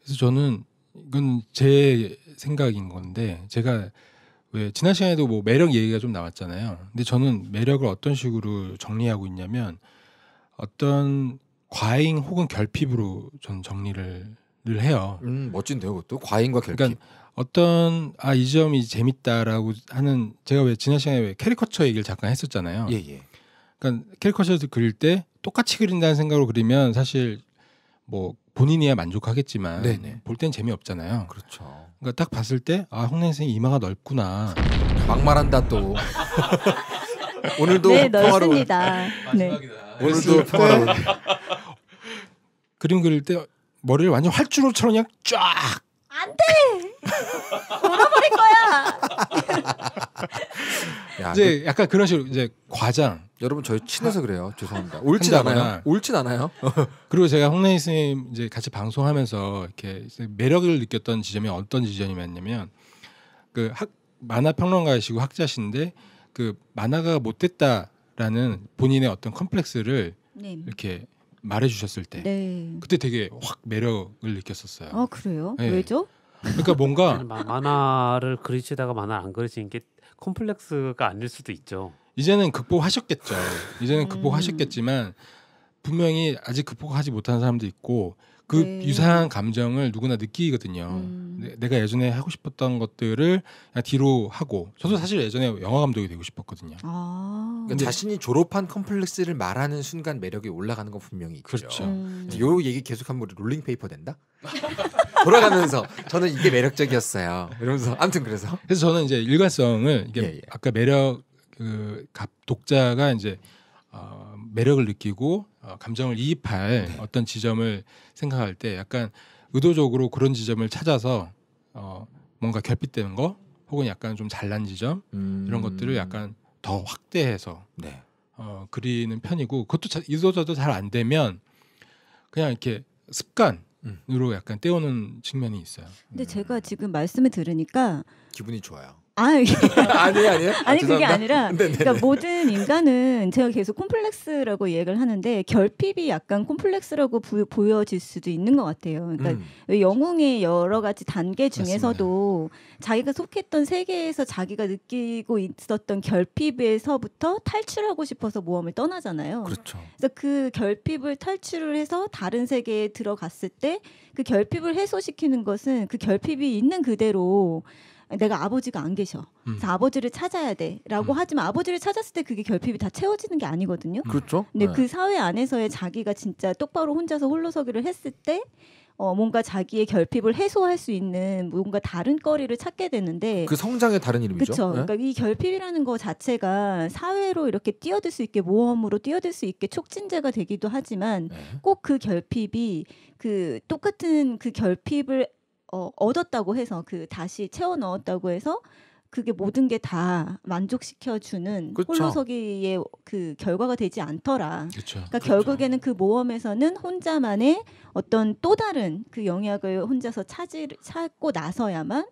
Speaker 3: 그래서 저는 이건 제 생각인 건데 제가 왜 지난 시간에도 뭐 매력 얘기가 좀 나왔잖아요. 근데 저는 매력을 어떤 식으로 정리하고 있냐면 어떤 과잉 혹은 결핍으로 전 정리를 늘 해요. 음, 멋진데요, 그것도 과잉과 결핍. 그러니까 어떤 아 이 점이 재밌다라고 하는 제가 왜 지난 시간에 왜 캐리커처 얘기를 잠깐 했었잖아요. 예, 예. 그러니까 캐리커처도 그릴 때 똑같이 그린다는 생각으로 그리면 사실 뭐 본인이야 만족하겠지만 네, 네. 볼땐 재미없잖아요. 그렇죠. 그러니까 딱 봤을 때 아 홍래 생 이마가 넓구나. 막말한다 또. 오늘도 네, 넓습니다. 마지막이다. 네.
Speaker 2: 오늘도
Speaker 3: 그림 그릴 때 머리를 완전 활주로처럼 그냥
Speaker 2: 쫙 안돼 돌아버릴 거야.
Speaker 1: 야, 이제 그 약간 그런 식으로 이제 과장 여러분 저희 친해서 그래요. 죄송합니다. 옳진 않아요.
Speaker 3: 옳진 않아요. 그리고 제가 홍래희 선생님 이제 같이 방송하면서 이렇게 매력을 느꼈던 지점이 어떤 지점이었냐면 그 학, 만화 평론가이시고 학자신데 그 만화가 못됐다 라는 본인의 어떤 컴플렉스를
Speaker 2: 네. 이렇게
Speaker 4: 말해주셨을 때 네. 그때 되게 확 매력을 느꼈었어요. 아 그래요? 네. 왜죠? 그러니까 뭔가 만화를 그리시다가 만화 를안 그리시는 게 컴플렉스가 아닐 수도 있죠. 이제는 극복하셨겠죠. 이제는 음.
Speaker 3: 극복하셨겠지만 분명히 아직 극복하지 못한 사람도 있고 그 네. 유사한 감정을 누구나 느끼거든요. 음. 내가 예전에 하고 싶었던 것들을 뒤로 하고 저도 사실 예전에 영화 감독이 되고 싶었거든요. 아. 그러니까 자신이 졸업한 컴플렉스를 말하는 순간 매력이
Speaker 1: 올라가는 건 분명히 있죠. 그렇죠. 음. 요 얘기 계속하면 우리 롤링 페이퍼 된다? 돌아가면서 저는 이게 매력적이었어요.
Speaker 3: 이러면서 아무튼 그래서 그래서 저는 이제 일관성을 이게 예, 예. 아까 매력 그 독자가 이제 어, 매력을 느끼고 어, 감정을 이입할 네. 어떤 지점을 생각할 때 약간 의도적으로 그런 지점을 찾아서 어, 뭔가 결핍되는 거 혹은 약간 좀 잘난 지점 음... 이런 것들을 약간 더 확대해서 네. 어, 그리는 편이고 그것도 자, 의도적으잘안 되면 그냥 이렇게 습관 으로 음. 약간 떼우는 측면이
Speaker 2: 있어요. 근데 음. 제가 지금 말씀을 들으니까
Speaker 3: 기분이 좋아요.
Speaker 2: 아, 아니아니요 아니, 아, 그게 아니라, 네, 네, 그러니까 네. 모든 인간은 제가 계속 콤플렉스라고 얘기를 하는데, 결핍이 약간 콤플렉스라고 부, 보여질 수도 있는 것 같아요. 그러니까 음. 영웅의 여러 가지 단계 중에서도 맞습니다. 자기가 속했던 세계에서 자기가 느끼고 있었던 결핍에서부터 탈출하고 싶어서 모험을 떠나잖아요. 그렇죠. 그래서 그 결핍을 탈출을 해서 다른 세계에 들어갔을 때, 그 결핍을 해소시키는 것은 그 결핍이 있는 그대로 내가 아버지가 안 계셔. 음. 그래서 음. 아버지를 찾아야 돼라고 음. 하지만 아버지를 찾았을 때 그게 결핍이 다 채워지는 게 아니거든요. 음. 그렇죠. 근데 네. 그 사회 안에서의 자기가 진짜 똑바로 혼자서 홀로서기를 했을 때 어, 뭔가 자기의 결핍을 해소할 수 있는 뭔가 다른 거리를 찾게 되는데 그 성장의 다른 이름이죠. 그렇죠. 네? 그러니까 이 결핍이라는 거 자체가 사회로 이렇게 뛰어들 수 있게 모험으로 뛰어들 수 있게 촉진제가 되기도 하지만 네. 꼭그 결핍이 그 똑같은 그 결핍을 어, 얻었다고 해서 그 다시 채워 넣었다고 해서 그게 모든 게 다 만족시켜주는 홀로서기의 그 결과가 되지 않더라. 그쵸. 그러니까 그쵸. 결국에는 그 모험에서는 혼자만의 어떤 또 다른 그 영역을 혼자서 찾을 찾고 나서야만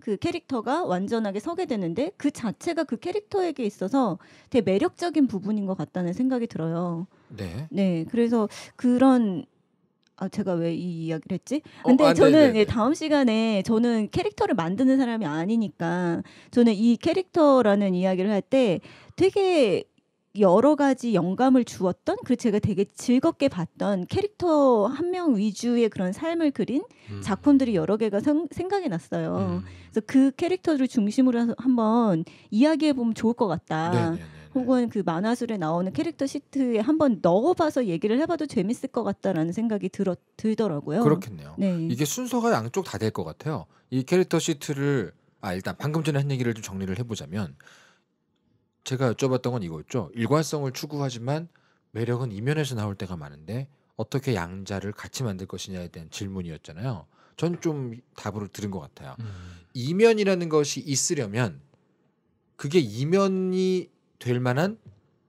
Speaker 2: 그 캐릭터가 완전하게 서게 되는데 그 자체가 그 캐릭터에게 있어서 되게 매력적인 부분인 것 같다는 생각이 들어요. 네. 네. 그래서 그런 아 제가 왜 이 이야기를 했지? 어, 근데 어, 아, 네, 저는 네, 예, 네. 다음 시간에 저는 캐릭터를 만드는 사람이 아니니까 저는 이 캐릭터라는 이야기를 할 때 되게 여러 가지 영감을 주었던 그 제가 되게 즐겁게 봤던 캐릭터 한 명 위주의 그런 삶을 그린 음. 작품들이 여러 개가 상, 생각이 났어요. 음. 그래서 그 캐릭터를 중심으로 한번 이야기해 보면 좋을 것 같다. 네네. 혹은 그 만화술에 나오는 캐릭터 시트에 한번 넣어봐서 얘기를 해봐도 재밌을 것 같다라는 생각이 들어, 들더라고요. 그렇겠네요. 네.
Speaker 1: 이게 순서가 양쪽 다 될 것 같아요. 이 캐릭터 시트를 아 일단 방금 전에 한 얘기를 좀 정리를 해보자면 제가 여쭤봤던 건 이거였죠. 일관성을 추구하지만 매력은 이면에서 나올 때가 많은데 어떻게 양자를 같이 만들 것이냐에 대한 질문이었잖아요. 전 좀 답을 들은 것 같아요. 음. 이면이라는 것이 있으려면 그게 이면이 될 만한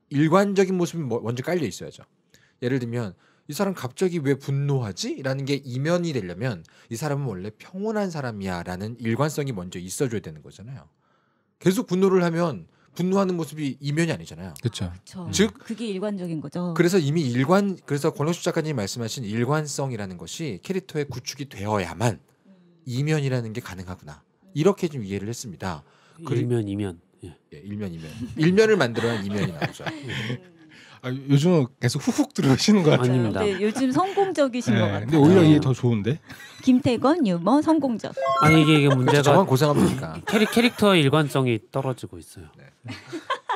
Speaker 1: 일관적인 모습이 뭐, 먼저 깔려 있어야죠. 예를 들면 이 사람 갑자기 왜 분노하지?라는 게 이면이 되려면 이 사람은 원래 평온한 사람이야라는 일관성이 먼저 있어줘야 되는 거잖아요. 계속 분노를 하면 분노하는 모습이 이면이 아니잖아요.
Speaker 3: 그렇죠.
Speaker 2: 즉 그게 일관적인 거죠. 그래서
Speaker 1: 이미 일관 그래서 권혁수 작가님이 말씀하신 일관성이라는 것이 캐릭터의 구축이 되어야만 음. 이면이라는 게 가능하구나 이렇게 좀 이해를 했습니다. 일면 이면
Speaker 3: 예. 예. 일면 이면 일면을 만들어야 이면이 나오죠. 예. 아, 요즘은 계속 훅훅 들어오시는
Speaker 4: 것 같아요. 아닙니다. 네,
Speaker 2: 요즘 성공적이신 네, 것 같아요. 근데 오히려 이게 네.
Speaker 4: 더 좋은데.
Speaker 2: 김태건 유머 성공적. 아니 이게, 이게
Speaker 4: 문제가 아, 저만 고생합니까? 캐릭 캐릭터의 일관성이 떨어지고 있어요. 네.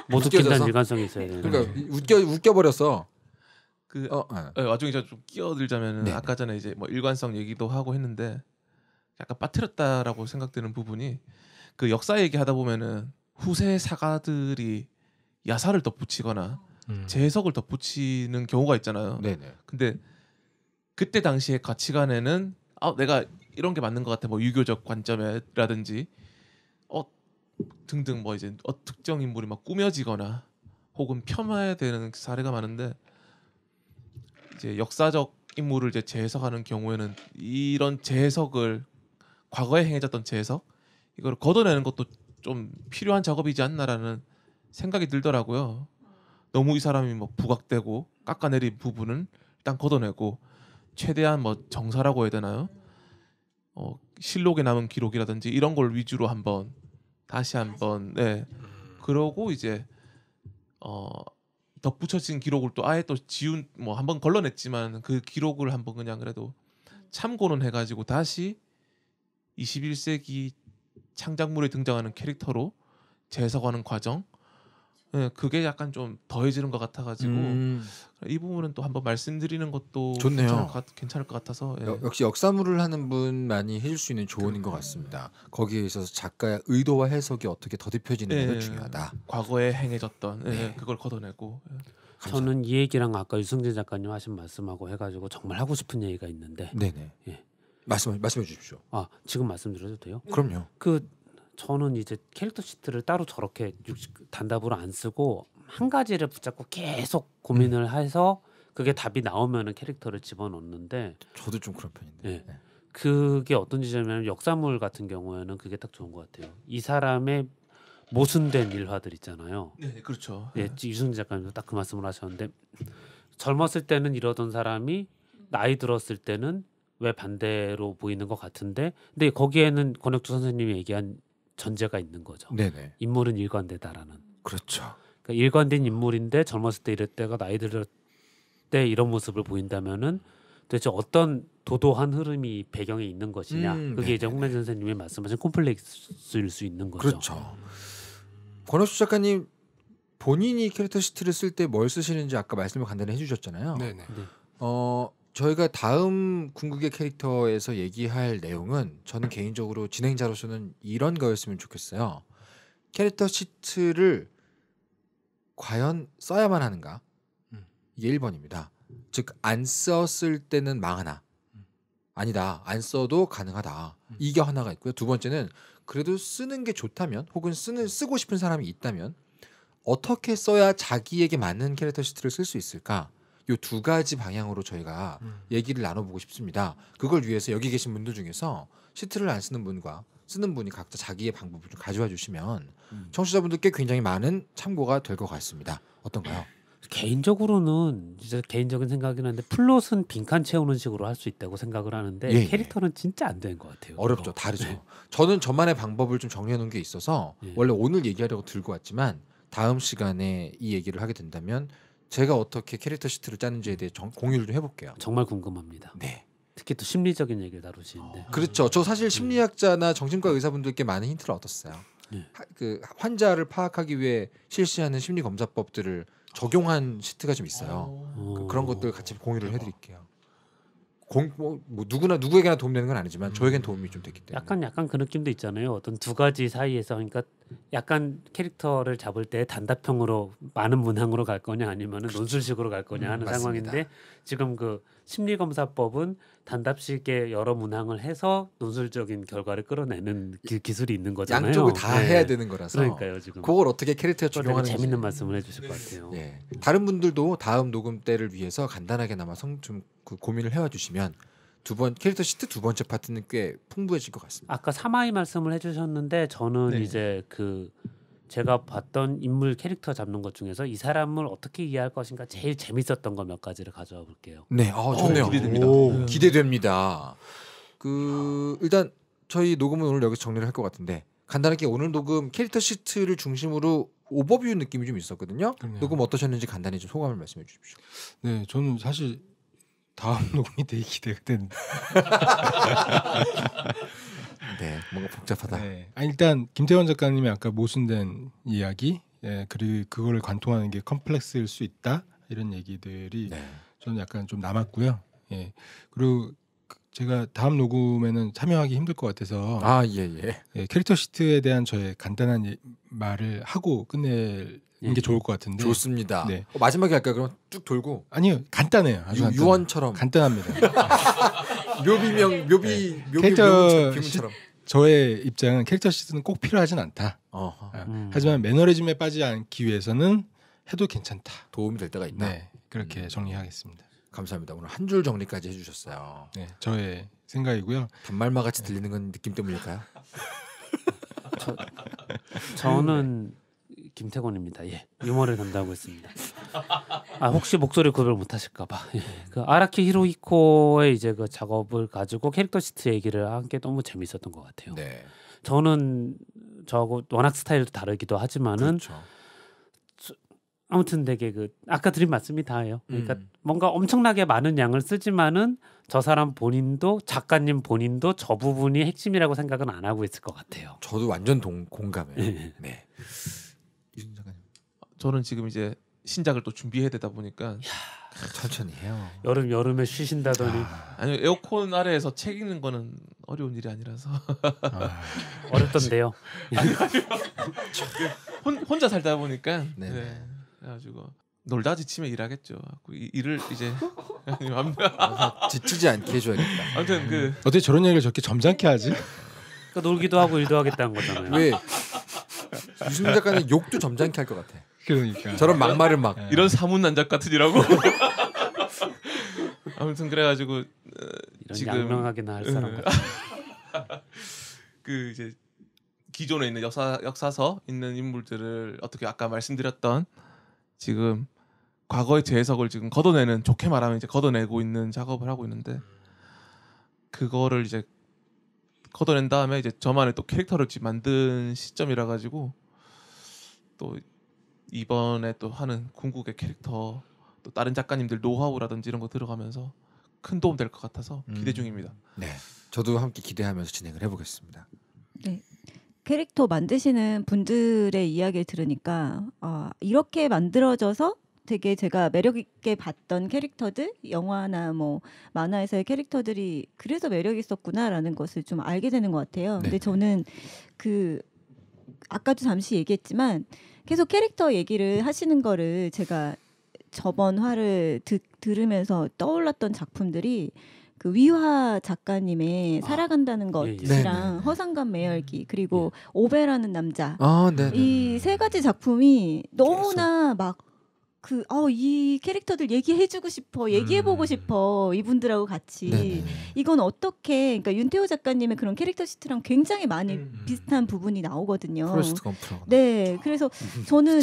Speaker 4: 못 웃긴다는 일관성이 있어야 되는. 그러니까
Speaker 1: 웃겨 웃겨 버려서 그
Speaker 5: 어, 어. 예, 와중에 저좀 끼어들자면은 네. 아까 전에 이제 뭐 일관성 얘기도 하고 했는데 약간 빠뜨렸다라고 생각되는 부분이 그 역사 얘기하다 보면은 후세 사가들이 야사를 덧붙이거나 음. 재해석을 덧붙이는 경우가 있잖아요. 네네. 근데 그때 당시의 가치관에는 아 내가 이런 게 맞는 것 같아 뭐 유교적 관점이라든지 어 등등 뭐 이제 어, 특정 인물이 막 꾸며지거나 혹은 폄하되는 사례가 많은데 이제 역사적 인물을 이제 재해석하는 경우에는 이런 재해석을 과거에 행해졌던 재해석 이걸 걷어내는 것도 좀 필요한 작업이지 않나라는 생각이 들더라고요. 너무 이 사람이 뭐 부각되고 깎아내린 부분은 일단 걷어내고 최대한 뭐 정사라고 해야 되나요? 어, 실록에 남은 기록이라든지 이런 걸 위주로 한번 다시 한번 네 그러고 이제 어 덧붙여진 기록을 또 아예 또 지운 뭐 한번 걸러냈지만 그 기록을 한번 그냥 그래도 참고는 해가지고 다시 21세기 창작물이 등장하는 캐릭터로 재해석하는 과정 예, 그게 약간 좀 더해지는 것 같아가지고 음. 이 부분은 또 한번 말씀드리는 것도 좋네요. 괜찮을 것, 같, 아서 예. 여, 역시
Speaker 1: 역사물을 하는 분만이 해줄 수 있는 조언인 것 같습니다. 거기에 있어서 작가의 의도와 해석이 어떻게 더듬혀지는게 예. 중요하다.
Speaker 4: 과거에 행해졌던 예, 네. 그걸 걷어내고. 예. 저는 이 얘기랑 아까 유승재 작가님 하신 말씀하고 해가지고 정말 하고 싶은 얘기가 있는데. 네네. 예. 말씀 말씀해 주십시오. 아 지금 말씀드려도 돼요? 그럼요. 그 저는 이제 캐릭터 시트를 따로 저렇게 단답으로 안 쓰고 한 가지를 붙잡고 계속 고민을 음. 해서 그게 답이 나오면은 캐릭터를 집어넣는데 저도 좀 그런 편인데. 네. 네. 그게 어떤 지점이냐면 역사물 같은 경우에는 그게 딱 좋은 것 같아요. 이 사람의 모순된 일화들 있잖아요. 네, 네 그렇죠. 예, 유승진 작가님도 딱 그 말씀을 하셨는데 젊었을 때는 이러던 사람이 나이 들었을 때는 왜 반대로 보이는 것 같은데 근데 거기에는 권혁주 선생님이 얘기한 전제가 있는 거죠. 네네. 인물은 일관되다라는. 그렇죠. 그러니까 일관된 인물인데 젊었을 때 이랬다가 나이 들때 이런 모습을 보인다면은 도대체 어떤 도도한 흐름이 배경에 있는 것이냐 음, 그게 네네 이제 홍란 선생님이 말씀하신 콤플렉스일 수 있는 거죠. 그렇죠. 권혁수
Speaker 1: 작가님 본인이 캐릭터 시트를 쓸 때 뭘 쓰시는지 아까 말씀을 간단히 해주셨잖아요. 네네. 네. 어 저희가 다음 궁극의 캐릭터에서 얘기할 내용은 저는 개인적으로 진행자로서는 이런 거였으면 좋겠어요. 캐릭터 시트를 과연 써야만 하는가? 음. 이게 1번입니다. 즉 안 썼을 때는 망하나? 음. 아니다. 안 써도 가능하다. 음. 이게 하나가 있고요. 두 번째는 그래도 쓰는 게 좋다면 혹은 쓰는 음. 쓰고 싶은 사람이 있다면 어떻게 써야 자기에게 맞는 캐릭터 시트를 쓸 수 있을까? 요두 가지 방향으로 저희가 음. 얘기를 나눠보고 싶습니다. 그걸 위해서 여기 계신 분들 중에서 시트를 안 쓰는 분과 쓰는 분이 각자 자기의 방법을 좀 가져와 주시면 음. 청취자분들께 굉장히
Speaker 4: 많은 참고가 될 것 같습니다. 어떤가요? 개인적으로는 진짜 개인적인 생각이긴 한데 플롯은 빈칸 채우는 식으로 할 수 있다고 생각을 하는데 예, 예. 캐릭터는 예. 진짜 안 되는 것 같아요. 어렵죠, 그거. 다르죠. 네. 저는 저만의 방법을 좀 정리해 놓은 게 있어서 예. 원래 오늘 얘기하려고 들고 왔지만
Speaker 1: 다음 시간에 이 얘기를 하게 된다면 제가 어떻게 캐릭터 시트를 짜는지에 대해 정, 공유를 좀 해볼게요. 정말 궁금합니다. 네. 특히 또 심리적인 얘기를 다루시는데. 아, 그렇죠. 저 사실 심리학자나 정신과 의사분들께 많은 힌트를 얻었어요. 네. 하, 그 환자를 파악하기 위해 실시하는 심리 검사법들을 적용한 시트가 좀 있어요. 오. 어. 그, 그런 것들 같이 공유를 해드릴게요. 공, 뭐, 뭐 누구나 누구에게나 도움되는 건 아니지만 음. 저에겐 도움이 좀 됐기
Speaker 4: 때문에 약간 약간 그 느낌도 있잖아요. 어떤 두 가지 사이에서 그러니까 약간 캐릭터를 잡을 때 단답형으로 많은 문항으로 갈 거냐 아니면 은 그렇죠. 논술식으로 갈 거냐 하는 음, 상황인데 지금 그 심리검사법은 단답식의 여러 문항을 해서 논술적인 결과를 끌어내는 기, 술이 있는 거잖아요. 양쪽을 다 네. 해야 되는 거라서. 그러니까요, 지금. 그걸 어떻게 캐릭터에 적용하는지 재밌는 말씀을 해주실 것 같아요. 예.
Speaker 1: 다른 분들도 다음 녹음 때를 위해서 간단하게나마
Speaker 4: 좀그
Speaker 1: 고민을 해와 주시면 두 번 캐릭터 시트 두 번째 파트는
Speaker 4: 꽤 풍부해질 것 같습니다. 아까 사마이 말씀을 해주셨는데 저는 네. 이제 그 제가 봤던 인물 캐릭터 잡는 것 중에서 이 사람을 어떻게 이해할 것인가 제일 재밌었던 거 몇 가지를 가져와 볼게요. 네, 아, 어, 좋네요. 오, 기대됩니다. 오. 음. 기대됩니다.
Speaker 1: 그 일단 저희 녹음은 오늘 여기서 정리를 할 것 같은데 간단하게 오늘 녹음 캐릭터 시트를 중심으로 오버뷰 느낌이 좀 있었거든요. 그러네요. 녹음 어떠셨는지 간단히 좀 소감을 말씀해 주십시오. 네, 저는 사실
Speaker 3: 다음 녹음이 되게 기대가 되는데 네, 뭔가 복잡하다. 네. 아, 일단 김태원 작가님이 아까 모순된 이야기, 예, 그리고 그걸 관통하는 게 컴플렉스일 수 있다 이런 얘기들이 네. 저는 약간 좀 남았고요. 예, 그리고 제가 다음 녹음에는 참여하기 힘들 것 같아서 아 예예 예. 캐릭터 시트에 대한 저의 간단한 예, 말을 하고 끝낼 예. 게 좋을 것 같은데 좋습니다. 네. 어, 마지막에 할까 그럼 쭉 돌고 아니요 간단해요. 아주 유, 유언처럼 간단합니다. 묘비명 묘비 묘비 캐릭터 시, 저의 입장은 캐릭터 시트는 꼭 필요하진 않다. 어, 음. 하지만 매너리즘에 빠지지 않기 위해서는 해도 괜찮다. 도움이 될 때가 있다. 네, 그렇게 음. 정리하겠습니다. 감사합니다. 오늘 한 줄 정리까지 해주셨어요. 네, 저의 생각이고요. 단말마 같이 들리는 건
Speaker 4: 느낌 때문일까요? 저, 저는 김태권입니다 예, 유머를 담당하고 있습니다. 아 혹시 목소리 구별 못하실까봐. 예. 그 아라키 히로히코의 이제 그 작업을 가지고 캐릭터 시트 얘기를 한 게 너무 재미었던것 같아요. 네. 저는 저하고 워낙 스타일도 다르기도 하지만은 그렇죠. 아무튼 되게 그 아까 드린 말씀이 다예요. 그러니까 음. 뭔가 엄청나게 많은 양을 쓰지만은 저 사람 본인도 작가님 본인도 저 부분이 핵심이라고 생각은 안 하고 있을 것 같아요.
Speaker 5: 저도 완전 동, 공감해요. 예. 네. 저는 지금 이제 신작을 또 준비해야 되다 보니까 야, 천천히 해요. 여름 여름에 쉬신다더니 아. 아니 에어컨 아래에서 책 읽는 거는 어려운 일이 아니라서 아. 어렵던데요. 아니, 아니, 혼자 살다 보니까 네네. 네. 그래가지고 놀다 지치면 일하겠죠. 일을 이제
Speaker 4: 아, 지치지 않게 해줘야겠다. 아무튼 그 음.
Speaker 3: 어떻게 저런 얘기를 저렇게 점잖게 하지?
Speaker 4: 그러니까 놀기도 하고 일도 하겠다는 거잖아요. 왜 유승민 작가는 욕도 점잖게 할 것 같아. 그러니까. 저런 막말을 막 예. 이런 사문 난작 같으니라고.
Speaker 5: 아무튼 그래가지고 어, 이런 지금 양명하게 나할 예. 사람 같아. 그 이제 기존에 있는 역사 역사서 있는 인물들을 어떻게 아까 말씀드렸던 지금 과거의 재해석을 지금 걷어내는 좋게 말하면 이제 걷어내고 있는 작업을 하고 있는데 그거를 이제 걷어낸 다음에 이제 저만의 또 캐릭터를 만든 시점이라 가지고 또 이번에 또 하는 궁극의 캐릭터 또 다른 작가님들 노하우라든지 이런 거 들어가면서 큰 도움 될 것 같아서 음. 기대 중입니다. 네, 저도 함께 기대하면서 진행을
Speaker 2: 해보겠습니다. 네, 캐릭터 만드시는 분들의 이야기를 들으니까 어, 이렇게 만들어져서 되게 제가 매력 있게 봤던 캐릭터들 영화나 뭐 만화에서의 캐릭터들이 그래서 매력 있었구나라는 것을 좀 알게 되는 것 같아요. 네. 근데 저는 그 아까도 잠시 얘기했지만 계속 캐릭터 얘기를 하시는 거를 제가 저번 화를 듣, 들으면서 떠올랐던 작품들이 그 위화 작가님의 아, 살아간다는 것이랑 예, 예. 네, 네. 허상감 매열기 음. 그리고 예. 오베라는 남자 아, 네, 이세 가지 작품이 너무나 막 그, 어, 이 캐릭터들 얘기해주고 싶어, 얘기해보고 음. 싶어, 이분들하고 같이. 네네. 이건 어떻게, 그러니까 윤태호 작가님의 그런 캐릭터 시트랑 굉장히 많이 음. 음. 비슷한 부분이 나오거든요. 네, 그래서 음, 음. 저는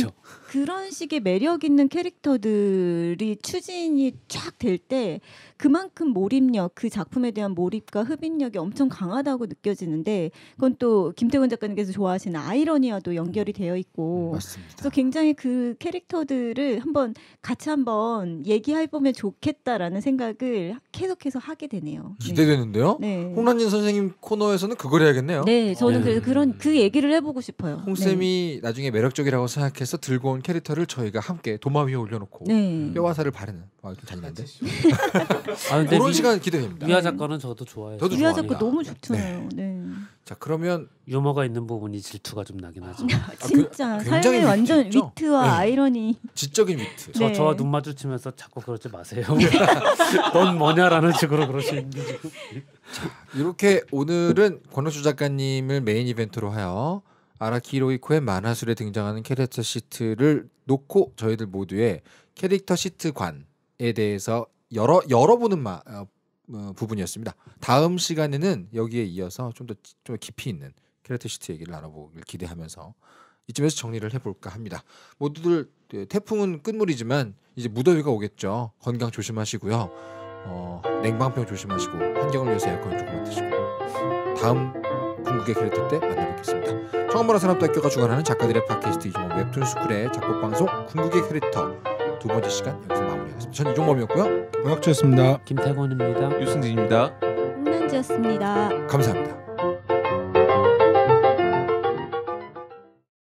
Speaker 2: 그런 식의 매력 있는 캐릭터들이 추진이 쫙 될 때 그만큼 몰입력, 그 작품에 대한 몰입과 흡입력이 엄청 강하다고 느껴지는데 그건 또 김태훈 작가님께서 좋아하시는 아이러니와도 연결이 되어 있고. 맞습니다. 그래서 굉장히 그 캐릭터들을 한번 한번 같이 한번 얘기해 보면 좋겠다라는 생각을 계속해서 하게 되네요. 네.
Speaker 1: 기대되는데요. 네. 홍란진 선생님 코너에서는 그걸 해야겠네요. 네, 저는 네. 그
Speaker 2: 그런 그 얘기를 해보고 싶어요. 홍 네.
Speaker 1: 쌤이 나중에 매력적이라고 생각해서 들고 온 캐릭터를 저희가 함께 도마 위에 올려놓고 뼈화살을 바르는 아,
Speaker 2: 좀 잔인한데 아, 그런
Speaker 4: 시간 기대됩니다. 위화 작가는 저도 좋아해요. 저도 유아 작가 너무
Speaker 2: 좋잖아요. 네.
Speaker 4: 자 그러면 유머가 있는 부분이 질투가 좀 나긴 하죠. 진짜 아, 아, 그, 삶이 완전 위트죠? 예. 위트와 네.
Speaker 2: 아이러니. 지적인 위트. 저 네. 저와 눈
Speaker 4: 마주치면서 자꾸 그러지 마세요. 넌 뭐냐라는 식으로 그러시는데 지자 이렇게 오늘은 권호수
Speaker 1: 작가님을 메인 이벤트로 하여 아라키로이코의 만화술에 등장하는 캐릭터 시트를 놓고 저희들 모두의 캐릭터 시트관에 대해서 여러 열어보는 마, 어, 어, 부분이었습니다. 다음 시간에는 여기에 이어서 좀 더 좀 깊이 있는 케라시트 얘기를 나눠보길 기대하면서 이쯤에서 정리를 해볼까 합니다. 모두들 예, 태풍은 끝물이지만 이제 무더위가 오겠죠. 건강 조심하시고요. 어, 냉방병 조심하시고 환경을 위해서 에어컨 조금만 드시고 다음 궁극의 캐릭터 때 만나뵙겠습니다. 청원보라 산업대학교가 주관하는 작가들의 팟캐스트 이종 웹툰 스쿨의 작곡 방송 궁극의 캐릭터 두 번째 시간 여기서 마니다 전 이종범이었고요.
Speaker 4: 고약초였습니다 김태권입니다. 유승진입니다.
Speaker 2: 홍면지였습니다. 감사합니다.